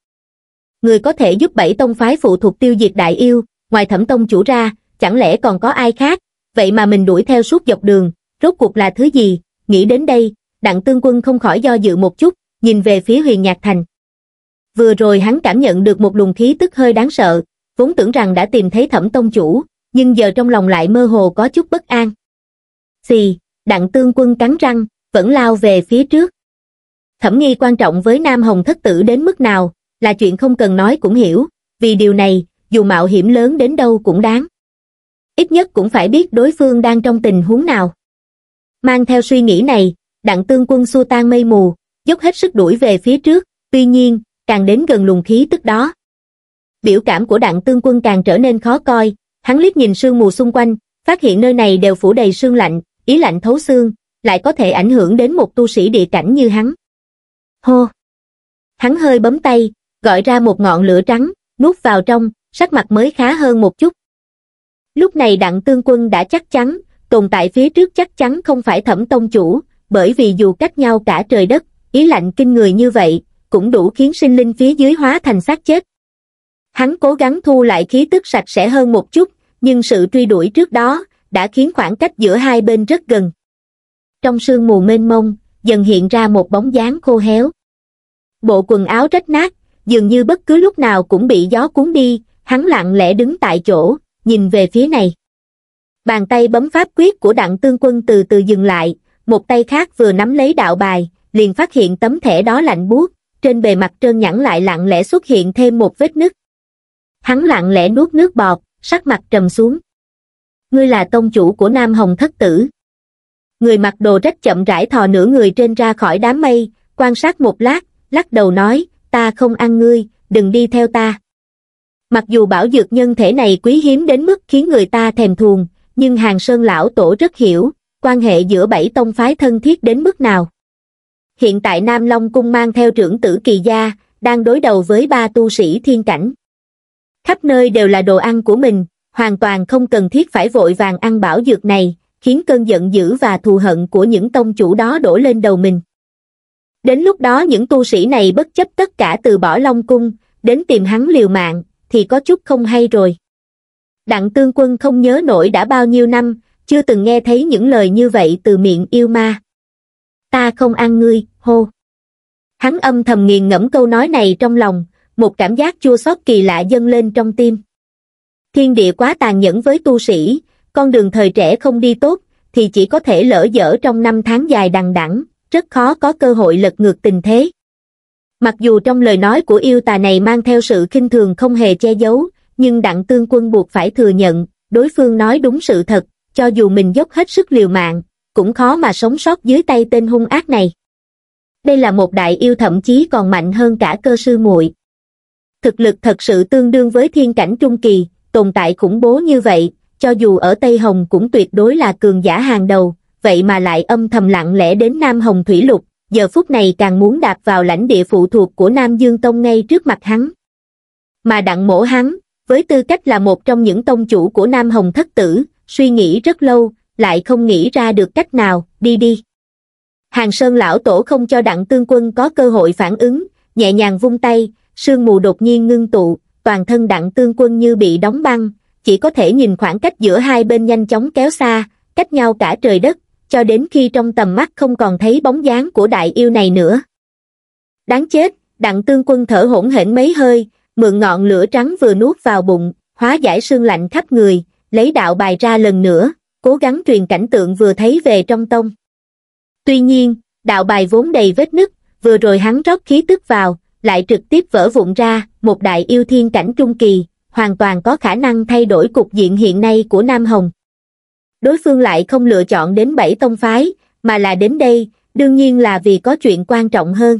Người có thể giúp bảy tông phái phụ thuộc tiêu diệt đại yêu, ngoài thẩm tông chủ ra, chẳng lẽ còn có ai khác, vậy mà mình đuổi theo suốt dọc đường, rốt cuộc là thứ gì, nghĩ đến đây, đặng tương quân không khỏi do dự một chút, nhìn về phía huyền nhạc thành. Vừa rồi hắn cảm nhận được một luồng khí tức hơi đáng sợ, vốn tưởng rằng đã tìm thấy thẩm tông chủ, nhưng giờ trong lòng lại mơ hồ có chút bất an. Xì, đặng tương quân cắn răng, vẫn lao về phía trước. Thẩm nghi quan trọng với Nam Hồng thất tử đến mức nào, là chuyện không cần nói cũng hiểu, vì điều này, dù mạo hiểm lớn đến đâu cũng đáng ít nhất cũng phải biết đối phương đang trong tình huống nào. Mang theo suy nghĩ này, đặng tương quân xua tan mây mù, dốc hết sức đuổi về phía trước, tuy nhiên, càng đến gần luồng khí tức đó. Biểu cảm của đặng tương quân càng trở nên khó coi, hắn liếc nhìn sương mù xung quanh, phát hiện nơi này đều phủ đầy sương lạnh, ý lạnh thấu xương, lại có thể ảnh hưởng đến một tu sĩ địa cảnh như hắn. Hô! Hắn hơi bấm tay, gọi ra một ngọn lửa trắng, nuốt vào trong, sắc mặt mới khá hơn một chút, lúc này đặng tương quân đã chắc chắn tồn tại phía trước chắc chắn không phải thẩm tông chủ bởi vì dù cách nhau cả trời đất ý lạnh kinh người như vậy cũng đủ khiến sinh linh phía dưới hóa thành xác chết hắn cố gắng thu lại khí tức sạch sẽ hơn một chút nhưng sự truy đuổi trước đó đã khiến khoảng cách giữa hai bên rất gần trong sương mù mênh mông dần hiện ra một bóng dáng khô héo bộ quần áo rách nát dường như bất cứ lúc nào cũng bị gió cuốn đi hắn lặng lẽ đứng tại chỗ nhìn về phía này. Bàn tay bấm pháp quyết của đặng tương quân từ từ dừng lại, một tay khác vừa nắm lấy đạo bài, liền phát hiện tấm thẻ đó lạnh buốt, trên bề mặt trơn nhẵn lại lặng lẽ xuất hiện thêm một vết nứt. Hắn lặng lẽ nuốt nước bọt, sắc mặt trầm xuống. Ngươi là tông chủ của Nam Hồng Thất Tử. Người mặc đồ rách chậm rãi thò nửa người trên ra khỏi đám mây, quan sát một lát, lắc đầu nói, ta không ăn ngươi, đừng đi theo ta mặc dù bảo dược nhân thể này quý hiếm đến mức khiến người ta thèm thuồng nhưng hàng sơn lão tổ rất hiểu quan hệ giữa bảy tông phái thân thiết đến mức nào hiện tại nam long cung mang theo trưởng tử kỳ gia đang đối đầu với ba tu sĩ thiên cảnh khắp nơi đều là đồ ăn của mình hoàn toàn không cần thiết phải vội vàng ăn bảo dược này khiến cơn giận dữ và thù hận của những tông chủ đó đổ lên đầu mình đến lúc đó những tu sĩ này bất chấp tất cả từ bỏ long cung đến tìm hắn liều mạng thì có chút không hay rồi. Đặng tương quân không nhớ nổi đã bao nhiêu năm, chưa từng nghe thấy những lời như vậy từ miệng yêu ma. Ta không ăn ngươi, hô. Hắn âm thầm nghiền ngẫm câu nói này trong lòng, một cảm giác chua xót kỳ lạ dâng lên trong tim. Thiên địa quá tàn nhẫn với tu sĩ, con đường thời trẻ không đi tốt, thì chỉ có thể lỡ dở trong năm tháng dài đằng đẵng, rất khó có cơ hội lật ngược tình thế mặc dù trong lời nói của yêu tà này mang theo sự kinh thường không hề che giấu nhưng đặng tương quân buộc phải thừa nhận đối phương nói đúng sự thật cho dù mình dốc hết sức liều mạng cũng khó mà sống sót dưới tay tên hung ác này đây là một đại yêu thậm chí còn mạnh hơn cả cơ sư muội thực lực thật sự tương đương với thiên cảnh trung kỳ tồn tại khủng bố như vậy cho dù ở tây hồng cũng tuyệt đối là cường giả hàng đầu vậy mà lại âm thầm lặng lẽ đến nam hồng thủy lục giờ phút này càng muốn đạp vào lãnh địa phụ thuộc của Nam Dương Tông ngay trước mặt hắn. Mà đặng mổ hắn, với tư cách là một trong những tông chủ của Nam Hồng Thất Tử, suy nghĩ rất lâu, lại không nghĩ ra được cách nào, đi đi. Hàng Sơn Lão Tổ không cho đặng tương quân có cơ hội phản ứng, nhẹ nhàng vung tay, sương mù đột nhiên ngưng tụ, toàn thân đặng tương quân như bị đóng băng, chỉ có thể nhìn khoảng cách giữa hai bên nhanh chóng kéo xa, cách nhau cả trời đất, cho đến khi trong tầm mắt không còn thấy bóng dáng của đại yêu này nữa. Đáng chết, đặng tương quân thở hổn hển mấy hơi, mượn ngọn lửa trắng vừa nuốt vào bụng, hóa giải sương lạnh khắp người, lấy đạo bài ra lần nữa, cố gắng truyền cảnh tượng vừa thấy về trong tông. Tuy nhiên, đạo bài vốn đầy vết nứt, vừa rồi hắn rót khí tức vào, lại trực tiếp vỡ vụn ra, một đại yêu thiên cảnh trung kỳ, hoàn toàn có khả năng thay đổi cục diện hiện nay của Nam Hồng đối phương lại không lựa chọn đến bảy tông phái, mà là đến đây, đương nhiên là vì có chuyện quan trọng hơn.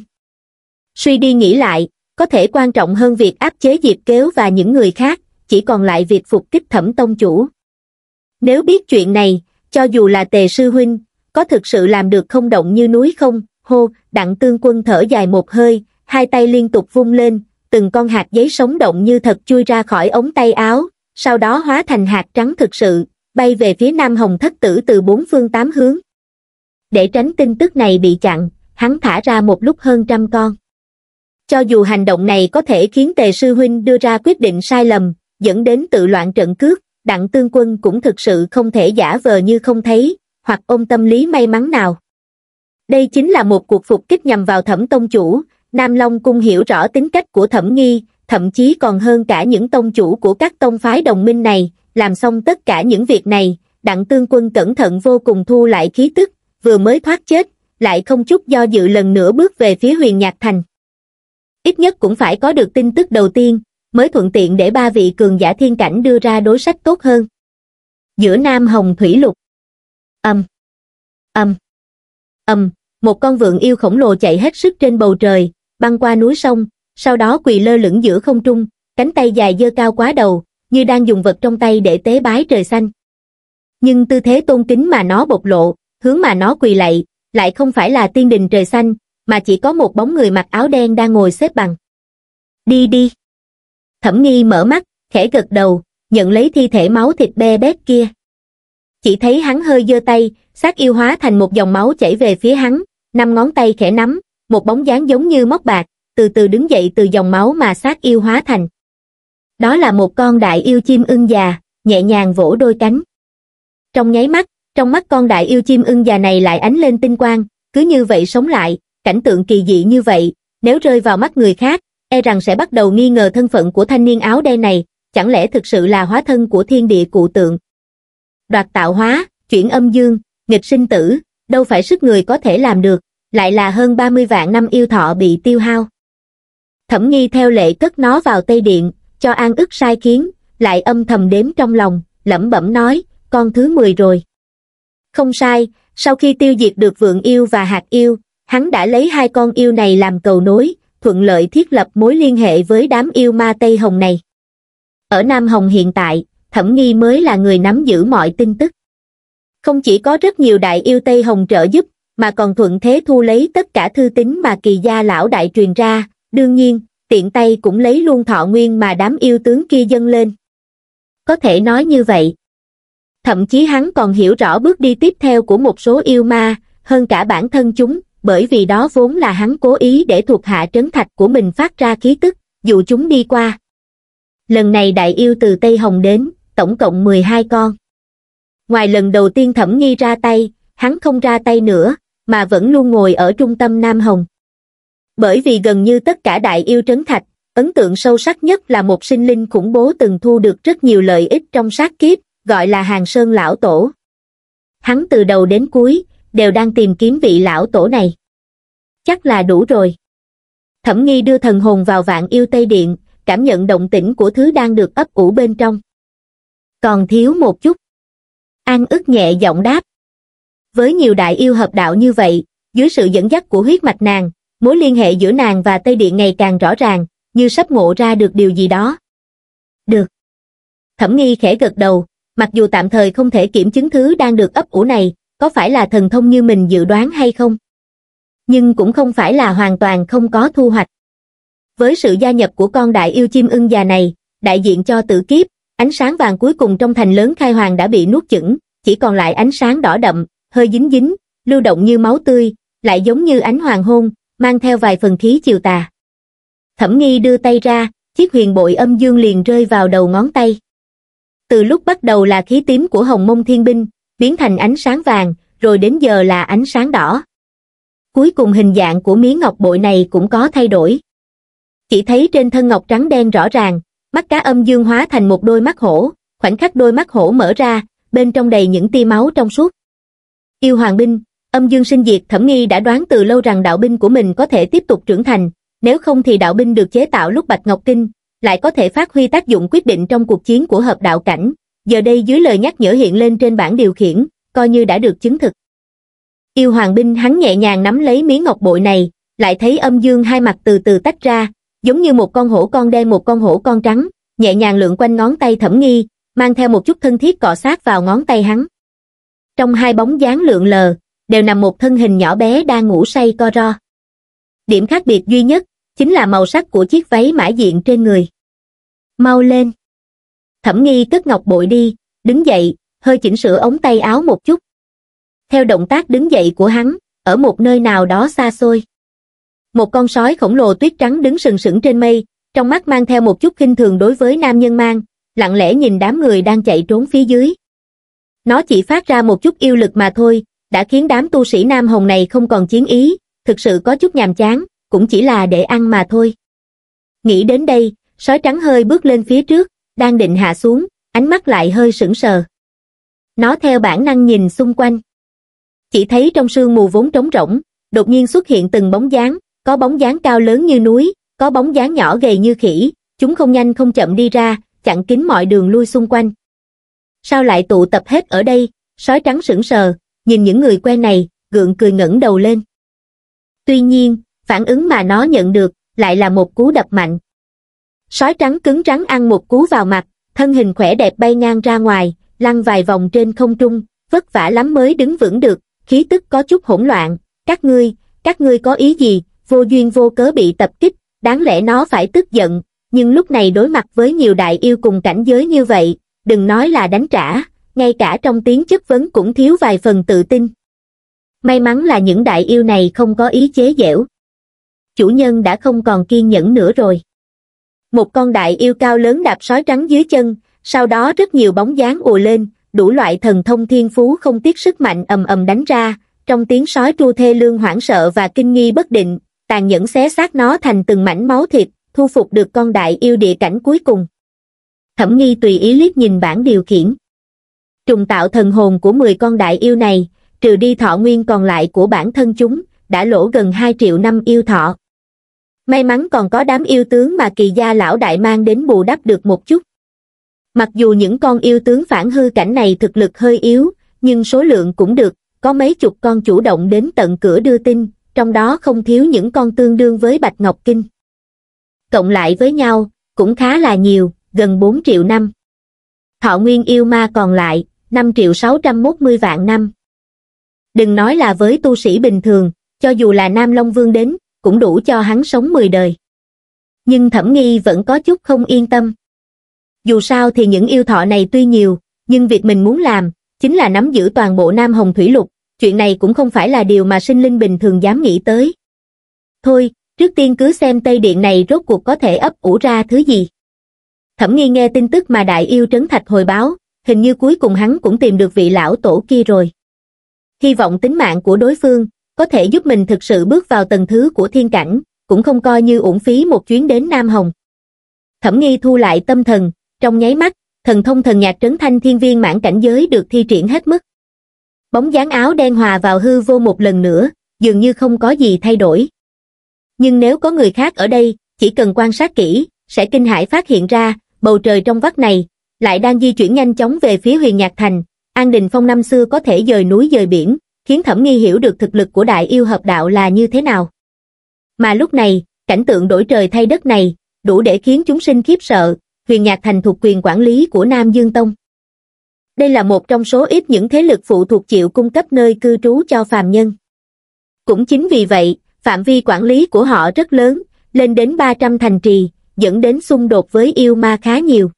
Suy đi nghĩ lại, có thể quan trọng hơn việc áp chế Diệp Kéo và những người khác, chỉ còn lại việc phục kích thẩm tông chủ. Nếu biết chuyện này, cho dù là tề sư huynh, có thực sự làm được không động như núi không, hô, đặng tương quân thở dài một hơi, hai tay liên tục vung lên, từng con hạt giấy sống động như thật chui ra khỏi ống tay áo, sau đó hóa thành hạt trắng thực sự, bay về phía nam hồng thất tử từ bốn phương tám hướng. Để tránh tin tức này bị chặn, hắn thả ra một lúc hơn trăm con. Cho dù hành động này có thể khiến tề sư huynh đưa ra quyết định sai lầm, dẫn đến tự loạn trận cước, đặng tương quân cũng thực sự không thể giả vờ như không thấy, hoặc ôm tâm lý may mắn nào. Đây chính là một cuộc phục kích nhằm vào thẩm tông chủ, Nam Long Cung hiểu rõ tính cách của thẩm nghi, thậm chí còn hơn cả những tông chủ của các tông phái đồng minh này, làm xong tất cả những việc này đặng tương quân cẩn thận vô cùng thu lại khí tức vừa mới thoát chết lại không chút do dự lần nữa bước về phía huyền nhạc thành ít nhất cũng phải có được tin tức đầu tiên mới thuận tiện để ba vị cường giả thiên cảnh đưa ra đối sách tốt hơn giữa nam hồng thủy lục âm âm âm một con vượng yêu khổng lồ chạy hết sức trên bầu trời băng qua núi sông sau đó quỳ lơ lửng giữa không trung cánh tay dài dơ cao quá đầu như đang dùng vật trong tay để tế bái trời xanh. Nhưng tư thế tôn kính mà nó bộc lộ, hướng mà nó quỳ lạy, lại không phải là tiên đình trời xanh, mà chỉ có một bóng người mặc áo đen đang ngồi xếp bằng. Đi đi. Thẩm nghi mở mắt, khẽ gật đầu, nhận lấy thi thể máu thịt be bét kia. Chỉ thấy hắn hơi giơ tay, sát yêu hóa thành một dòng máu chảy về phía hắn, năm ngón tay khẽ nắm, một bóng dáng giống như móc bạc, từ từ đứng dậy từ dòng máu mà sát yêu hóa thành đó là một con đại yêu chim ưng già nhẹ nhàng vỗ đôi cánh trong nháy mắt trong mắt con đại yêu chim ưng già này lại ánh lên tinh quang cứ như vậy sống lại cảnh tượng kỳ dị như vậy nếu rơi vào mắt người khác e rằng sẽ bắt đầu nghi ngờ thân phận của thanh niên áo đen này chẳng lẽ thực sự là hóa thân của thiên địa cụ tượng đoạt tạo hóa chuyển âm dương nghịch sinh tử đâu phải sức người có thể làm được lại là hơn 30 vạn năm yêu thọ bị tiêu hao thẩm nghi theo lệ cất nó vào tây điện cho an ức sai khiến lại âm thầm đếm trong lòng lẩm bẩm nói con thứ mười rồi không sai sau khi tiêu diệt được vượng yêu và hạt yêu hắn đã lấy hai con yêu này làm cầu nối thuận lợi thiết lập mối liên hệ với đám yêu ma tây hồng này ở nam hồng hiện tại thẩm nghi mới là người nắm giữ mọi tin tức không chỉ có rất nhiều đại yêu tây hồng trợ giúp mà còn thuận thế thu lấy tất cả thư tín mà kỳ gia lão đại truyền ra đương nhiên tiện tay cũng lấy luôn thọ nguyên mà đám yêu tướng kia dâng lên. Có thể nói như vậy. Thậm chí hắn còn hiểu rõ bước đi tiếp theo của một số yêu ma, hơn cả bản thân chúng, bởi vì đó vốn là hắn cố ý để thuộc hạ trấn thạch của mình phát ra khí tức, dù chúng đi qua. Lần này đại yêu từ Tây Hồng đến, tổng cộng 12 con. Ngoài lần đầu tiên thẩm nghi ra tay, hắn không ra tay nữa, mà vẫn luôn ngồi ở trung tâm Nam Hồng bởi vì gần như tất cả đại yêu trấn thạch, ấn tượng sâu sắc nhất là một sinh linh khủng bố từng thu được rất nhiều lợi ích trong sát kiếp, gọi là Hàng Sơn Lão Tổ. Hắn từ đầu đến cuối, đều đang tìm kiếm vị lão tổ này. Chắc là đủ rồi. Thẩm nghi đưa thần hồn vào vạn yêu Tây Điện, cảm nhận động tĩnh của thứ đang được ấp ủ bên trong. Còn thiếu một chút. An ức nhẹ giọng đáp. Với nhiều đại yêu hợp đạo như vậy, dưới sự dẫn dắt của huyết mạch nàng, Mối liên hệ giữa nàng và Tây Điện ngày càng rõ ràng, như sắp ngộ ra được điều gì đó. Được. Thẩm nghi khẽ gật đầu, mặc dù tạm thời không thể kiểm chứng thứ đang được ấp ủ này, có phải là thần thông như mình dự đoán hay không? Nhưng cũng không phải là hoàn toàn không có thu hoạch. Với sự gia nhập của con đại yêu chim ưng già này, đại diện cho tử kiếp, ánh sáng vàng cuối cùng trong thành lớn khai hoàng đã bị nuốt chửng, chỉ còn lại ánh sáng đỏ đậm, hơi dính dính, lưu động như máu tươi, lại giống như ánh hoàng hôn, mang theo vài phần khí chiều tà. Thẩm nghi đưa tay ra, chiếc huyền bội âm dương liền rơi vào đầu ngón tay. Từ lúc bắt đầu là khí tím của hồng mông thiên binh, biến thành ánh sáng vàng, rồi đến giờ là ánh sáng đỏ. Cuối cùng hình dạng của miếng ngọc bội này cũng có thay đổi. Chỉ thấy trên thân ngọc trắng đen rõ ràng, mắt cá âm dương hóa thành một đôi mắt hổ, khoảnh khắc đôi mắt hổ mở ra, bên trong đầy những tia máu trong suốt. Yêu hoàng binh, Âm dương sinh diệt thẩm nghi đã đoán từ lâu rằng đạo binh của mình có thể tiếp tục trưởng thành, nếu không thì đạo binh được chế tạo lúc Bạch Ngọc Kinh, lại có thể phát huy tác dụng quyết định trong cuộc chiến của hợp đạo cảnh. Giờ đây dưới lời nhắc nhở hiện lên trên bảng điều khiển, coi như đã được chứng thực. Yêu hoàng binh hắn nhẹ nhàng nắm lấy miếng ngọc bội này, lại thấy âm dương hai mặt từ từ tách ra, giống như một con hổ con đen một con hổ con trắng, nhẹ nhàng lượn quanh ngón tay thẩm nghi, mang theo một chút thân thiết cọ sát vào ngón tay hắn. Trong hai bóng dáng lượn lờ, đều nằm một thân hình nhỏ bé đang ngủ say co ro. Điểm khác biệt duy nhất chính là màu sắc của chiếc váy mã diện trên người. Mau lên! Thẩm nghi cất ngọc bội đi, đứng dậy, hơi chỉnh sửa ống tay áo một chút. Theo động tác đứng dậy của hắn, ở một nơi nào đó xa xôi. Một con sói khổng lồ tuyết trắng đứng sừng sững trên mây, trong mắt mang theo một chút khinh thường đối với nam nhân mang, lặng lẽ nhìn đám người đang chạy trốn phía dưới. Nó chỉ phát ra một chút yêu lực mà thôi, đã khiến đám tu sĩ Nam Hồng này không còn chiến ý, thực sự có chút nhàm chán, cũng chỉ là để ăn mà thôi. Nghĩ đến đây, sói trắng hơi bước lên phía trước, đang định hạ xuống, ánh mắt lại hơi sững sờ. Nó theo bản năng nhìn xung quanh. Chỉ thấy trong sương mù vốn trống rỗng, đột nhiên xuất hiện từng bóng dáng, có bóng dáng cao lớn như núi, có bóng dáng nhỏ gầy như khỉ, chúng không nhanh không chậm đi ra, chặn kín mọi đường lui xung quanh. Sao lại tụ tập hết ở đây? Sói trắng sững sờ, nhìn những người quen này, gượng cười ngẩng đầu lên. Tuy nhiên, phản ứng mà nó nhận được, lại là một cú đập mạnh. Sói trắng cứng rắn ăn một cú vào mặt, thân hình khỏe đẹp bay ngang ra ngoài, lăn vài vòng trên không trung, vất vả lắm mới đứng vững được, khí tức có chút hỗn loạn, các ngươi, các ngươi có ý gì, vô duyên vô cớ bị tập kích, đáng lẽ nó phải tức giận, nhưng lúc này đối mặt với nhiều đại yêu cùng cảnh giới như vậy, đừng nói là đánh trả, ngay cả trong tiếng chất vấn cũng thiếu vài phần tự tin. May mắn là những đại yêu này không có ý chế dẻo. Chủ nhân đã không còn kiên nhẫn nữa rồi. Một con đại yêu cao lớn đạp sói trắng dưới chân, sau đó rất nhiều bóng dáng ùa lên, đủ loại thần thông thiên phú không tiếc sức mạnh ầm ầm đánh ra, trong tiếng sói tru thê lương hoảng sợ và kinh nghi bất định, tàn nhẫn xé xác nó thành từng mảnh máu thịt, thu phục được con đại yêu địa cảnh cuối cùng. Thẩm nghi tùy ý liếc nhìn bản điều khiển trùng tạo thần hồn của 10 con đại yêu này, trừ đi thọ nguyên còn lại của bản thân chúng, đã lỗ gần 2 triệu năm yêu thọ. May mắn còn có đám yêu tướng mà kỳ gia lão đại mang đến bù đắp được một chút. Mặc dù những con yêu tướng phản hư cảnh này thực lực hơi yếu, nhưng số lượng cũng được, có mấy chục con chủ động đến tận cửa đưa tin, trong đó không thiếu những con tương đương với Bạch Ngọc Kinh. Cộng lại với nhau, cũng khá là nhiều, gần 4 triệu năm. Thọ nguyên yêu ma còn lại, 5 triệu 610 vạn năm. Đừng nói là với tu sĩ bình thường, cho dù là Nam Long Vương đến, cũng đủ cho hắn sống 10 đời. Nhưng thẩm nghi vẫn có chút không yên tâm. Dù sao thì những yêu thọ này tuy nhiều, nhưng việc mình muốn làm, chính là nắm giữ toàn bộ Nam Hồng Thủy Lục, chuyện này cũng không phải là điều mà sinh linh bình thường dám nghĩ tới. Thôi, trước tiên cứ xem Tây Điện này rốt cuộc có thể ấp ủ ra thứ gì. Thẩm nghi nghe tin tức mà đại yêu trấn thạch hồi báo, hình như cuối cùng hắn cũng tìm được vị lão tổ kia rồi. Hy vọng tính mạng của đối phương có thể giúp mình thực sự bước vào tầng thứ của thiên cảnh, cũng không coi như uổng phí một chuyến đến Nam Hồng. Thẩm nghi thu lại tâm thần, trong nháy mắt, thần thông thần nhạc trấn thanh thiên viên mãn cảnh giới được thi triển hết mức. Bóng dáng áo đen hòa vào hư vô một lần nữa, dường như không có gì thay đổi. Nhưng nếu có người khác ở đây, chỉ cần quan sát kỹ, sẽ kinh hãi phát hiện ra, bầu trời trong vắt này, lại đang di chuyển nhanh chóng về phía huyền nhạc thành. An Đình Phong năm xưa có thể dời núi dời biển, khiến Thẩm Nghi hiểu được thực lực của đại yêu hợp đạo là như thế nào. Mà lúc này, cảnh tượng đổi trời thay đất này, đủ để khiến chúng sinh khiếp sợ, huyền nhạc thành thuộc quyền quản lý của Nam Dương Tông. Đây là một trong số ít những thế lực phụ thuộc chịu cung cấp nơi cư trú cho phàm nhân. Cũng chính vì vậy, phạm vi quản lý của họ rất lớn, lên đến 300 thành trì, dẫn đến xung đột với yêu ma khá nhiều.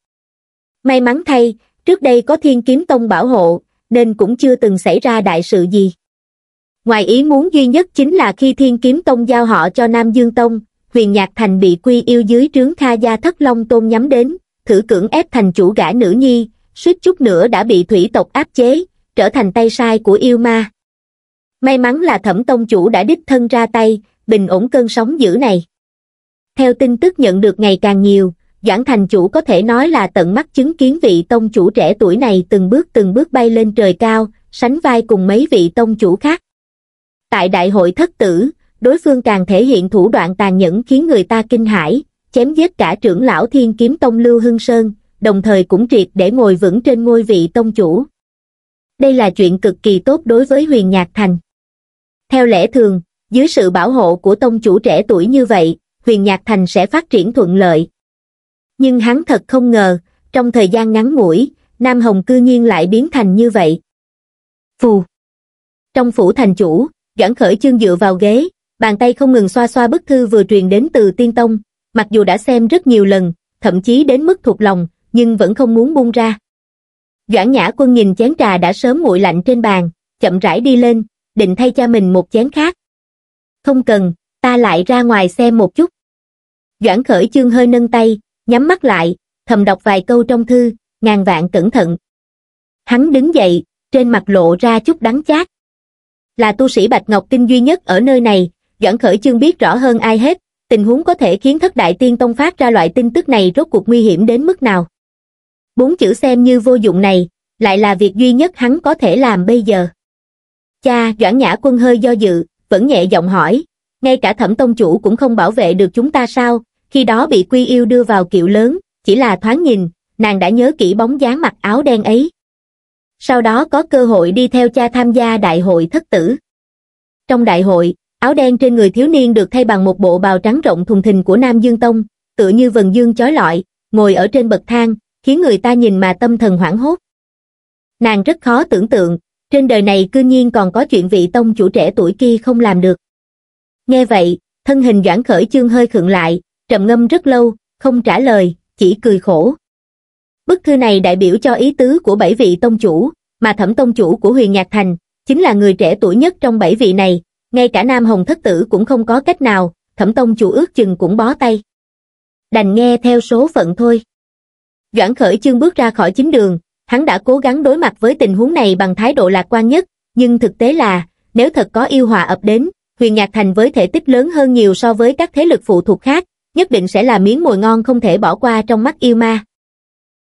May mắn thay, trước đây có thiên kiếm tông bảo hộ, nên cũng chưa từng xảy ra đại sự gì. Ngoài ý muốn duy nhất chính là khi thiên kiếm tông giao họ cho Nam Dương Tông, huyền nhạc thành bị quy yêu dưới trướng Kha Gia Thất Long Tôn nhắm đến, thử cưỡng ép thành chủ gã nữ nhi, suýt chút nữa đã bị thủy tộc áp chế, trở thành tay sai của yêu ma. May mắn là thẩm tông chủ đã đích thân ra tay, bình ổn cơn sóng dữ này. Theo tin tức nhận được ngày càng nhiều, Doãn thành chủ có thể nói là tận mắt chứng kiến vị tông chủ trẻ tuổi này từng bước từng bước bay lên trời cao, sánh vai cùng mấy vị tông chủ khác. Tại đại hội thất tử, đối phương càng thể hiện thủ đoạn tàn nhẫn khiến người ta kinh hãi, chém giết cả trưởng lão thiên kiếm tông Lưu Hưng Sơn, đồng thời cũng triệt để ngồi vững trên ngôi vị tông chủ. Đây là chuyện cực kỳ tốt đối với huyền nhạc thành. Theo lẽ thường, dưới sự bảo hộ của tông chủ trẻ tuổi như vậy, huyền nhạc thành sẽ phát triển thuận lợi, nhưng hắn thật không ngờ trong thời gian ngắn ngủi nam hồng cư nhiên lại biến thành như vậy phù trong phủ thành chủ doãn khởi chương dựa vào ghế bàn tay không ngừng xoa xoa bức thư vừa truyền đến từ tiên tông mặc dù đã xem rất nhiều lần thậm chí đến mức thuộc lòng nhưng vẫn không muốn buông ra doãn nhã quân nhìn chén trà đã sớm nguội lạnh trên bàn chậm rãi đi lên định thay cha mình một chén khác không cần ta lại ra ngoài xem một chút doãn khởi chương hơi nâng tay nhắm mắt lại, thầm đọc vài câu trong thư, ngàn vạn cẩn thận. Hắn đứng dậy, trên mặt lộ ra chút đắng chát. Là tu sĩ Bạch Ngọc Kinh duy nhất ở nơi này, Doãn Khởi Chương biết rõ hơn ai hết, tình huống có thể khiến Thất Đại Tiên Tông phát ra loại tin tức này rốt cuộc nguy hiểm đến mức nào. Bốn chữ xem như vô dụng này, lại là việc duy nhất hắn có thể làm bây giờ. Cha Doãn Nhã Quân hơi do dự, vẫn nhẹ giọng hỏi, ngay cả thẩm tông chủ cũng không bảo vệ được chúng ta sao, khi đó bị quy yêu đưa vào kiệu lớn chỉ là thoáng nhìn nàng đã nhớ kỹ bóng dáng mặc áo đen ấy sau đó có cơ hội đi theo cha tham gia đại hội thất tử trong đại hội áo đen trên người thiếu niên được thay bằng một bộ bào trắng rộng thùng thình của nam dương tông tựa như vần dương chói lọi ngồi ở trên bậc thang khiến người ta nhìn mà tâm thần hoảng hốt nàng rất khó tưởng tượng trên đời này cư nhiên còn có chuyện vị tông chủ trẻ tuổi kia không làm được nghe vậy thân hình doãn khởi chương hơi khựng lại trầm ngâm rất lâu không trả lời chỉ cười khổ bức thư này đại biểu cho ý tứ của bảy vị tông chủ mà thẩm tông chủ của huyền nhạc thành chính là người trẻ tuổi nhất trong bảy vị này ngay cả nam hồng thất tử cũng không có cách nào thẩm tông chủ ước chừng cũng bó tay đành nghe theo số phận thôi doãn khởi chương bước ra khỏi chính đường hắn đã cố gắng đối mặt với tình huống này bằng thái độ lạc quan nhất nhưng thực tế là nếu thật có yêu hòa ập đến huyền nhạc thành với thể tích lớn hơn nhiều so với các thế lực phụ thuộc khác nhất định sẽ là miếng mồi ngon không thể bỏ qua trong mắt yêu ma.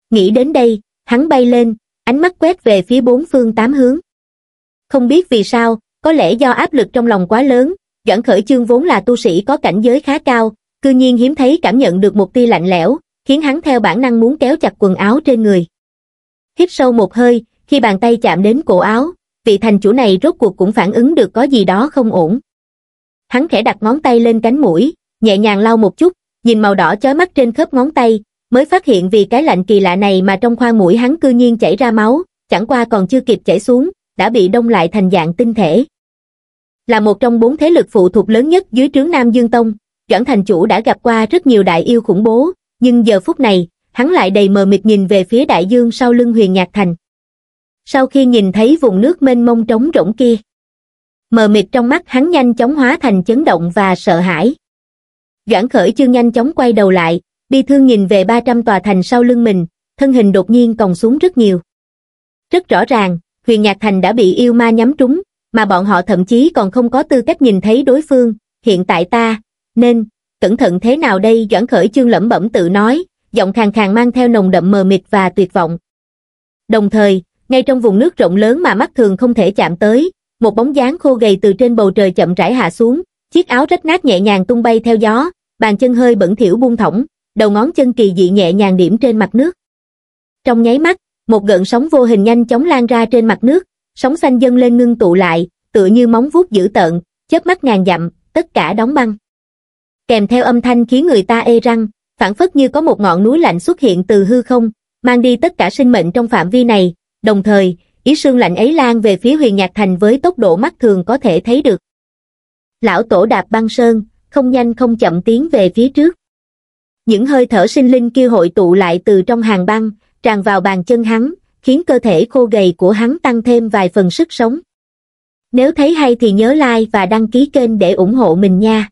Nghĩ đến đây, hắn bay lên, ánh mắt quét về phía bốn phương tám hướng. Không biết vì sao, có lẽ do áp lực trong lòng quá lớn, Doãn Khởi Chương vốn là tu sĩ có cảnh giới khá cao, cư nhiên hiếm thấy cảm nhận được một tia lạnh lẽo, khiến hắn theo bản năng muốn kéo chặt quần áo trên người. Hít sâu một hơi, khi bàn tay chạm đến cổ áo, vị thành chủ này rốt cuộc cũng phản ứng được có gì đó không ổn. Hắn khẽ đặt ngón tay lên cánh mũi, nhẹ nhàng lau một chút, nhìn màu đỏ chói mắt trên khớp ngón tay, mới phát hiện vì cái lạnh kỳ lạ này mà trong khoang mũi hắn cư nhiên chảy ra máu, chẳng qua còn chưa kịp chảy xuống, đã bị đông lại thành dạng tinh thể. Là một trong bốn thế lực phụ thuộc lớn nhất dưới trướng Nam Dương Tông, Doãn Thành Chủ đã gặp qua rất nhiều đại yêu khủng bố, nhưng giờ phút này, hắn lại đầy mờ mịt nhìn về phía đại dương sau lưng huyền nhạc thành. Sau khi nhìn thấy vùng nước mênh mông trống rỗng kia, mờ mịt trong mắt hắn nhanh chóng hóa thành chấn động và sợ hãi doãn khởi chương nhanh chóng quay đầu lại bi thương nhìn về ba trăm tòa thành sau lưng mình thân hình đột nhiên còng xuống rất nhiều rất rõ ràng huyền nhạc thành đã bị yêu ma nhắm trúng mà bọn họ thậm chí còn không có tư cách nhìn thấy đối phương hiện tại ta nên cẩn thận thế nào đây doãn khởi chương lẩm bẩm tự nói giọng khàn khàn mang theo nồng đậm mờ mịt và tuyệt vọng đồng thời ngay trong vùng nước rộng lớn mà mắt thường không thể chạm tới một bóng dáng khô gầy từ trên bầu trời chậm rãi hạ xuống chiếc áo rách nát nhẹ nhàng tung bay theo gió bàn chân hơi bẩn thỉu buông thõng, đầu ngón chân kỳ dị nhẹ nhàng điểm trên mặt nước. Trong nháy mắt, một gợn sóng vô hình nhanh chóng lan ra trên mặt nước, sóng xanh dâng lên ngưng tụ lại, tựa như móng vuốt dữ tợn, chớp mắt ngàn dặm, tất cả đóng băng. Kèm theo âm thanh khiến người ta ê răng, phản phất như có một ngọn núi lạnh xuất hiện từ hư không, mang đi tất cả sinh mệnh trong phạm vi này, đồng thời, ý sương lạnh ấy lan về phía huyền nhạc thành với tốc độ mắt thường có thể thấy được. Lão tổ đạp băng sơn, không nhanh không chậm tiến về phía trước. Những hơi thở sinh linh kia hội tụ lại từ trong hàng băng, tràn vào bàn chân hắn, khiến cơ thể khô gầy của hắn tăng thêm vài phần sức sống. Nếu thấy hay thì nhớ like và đăng ký kênh để ủng hộ mình nha.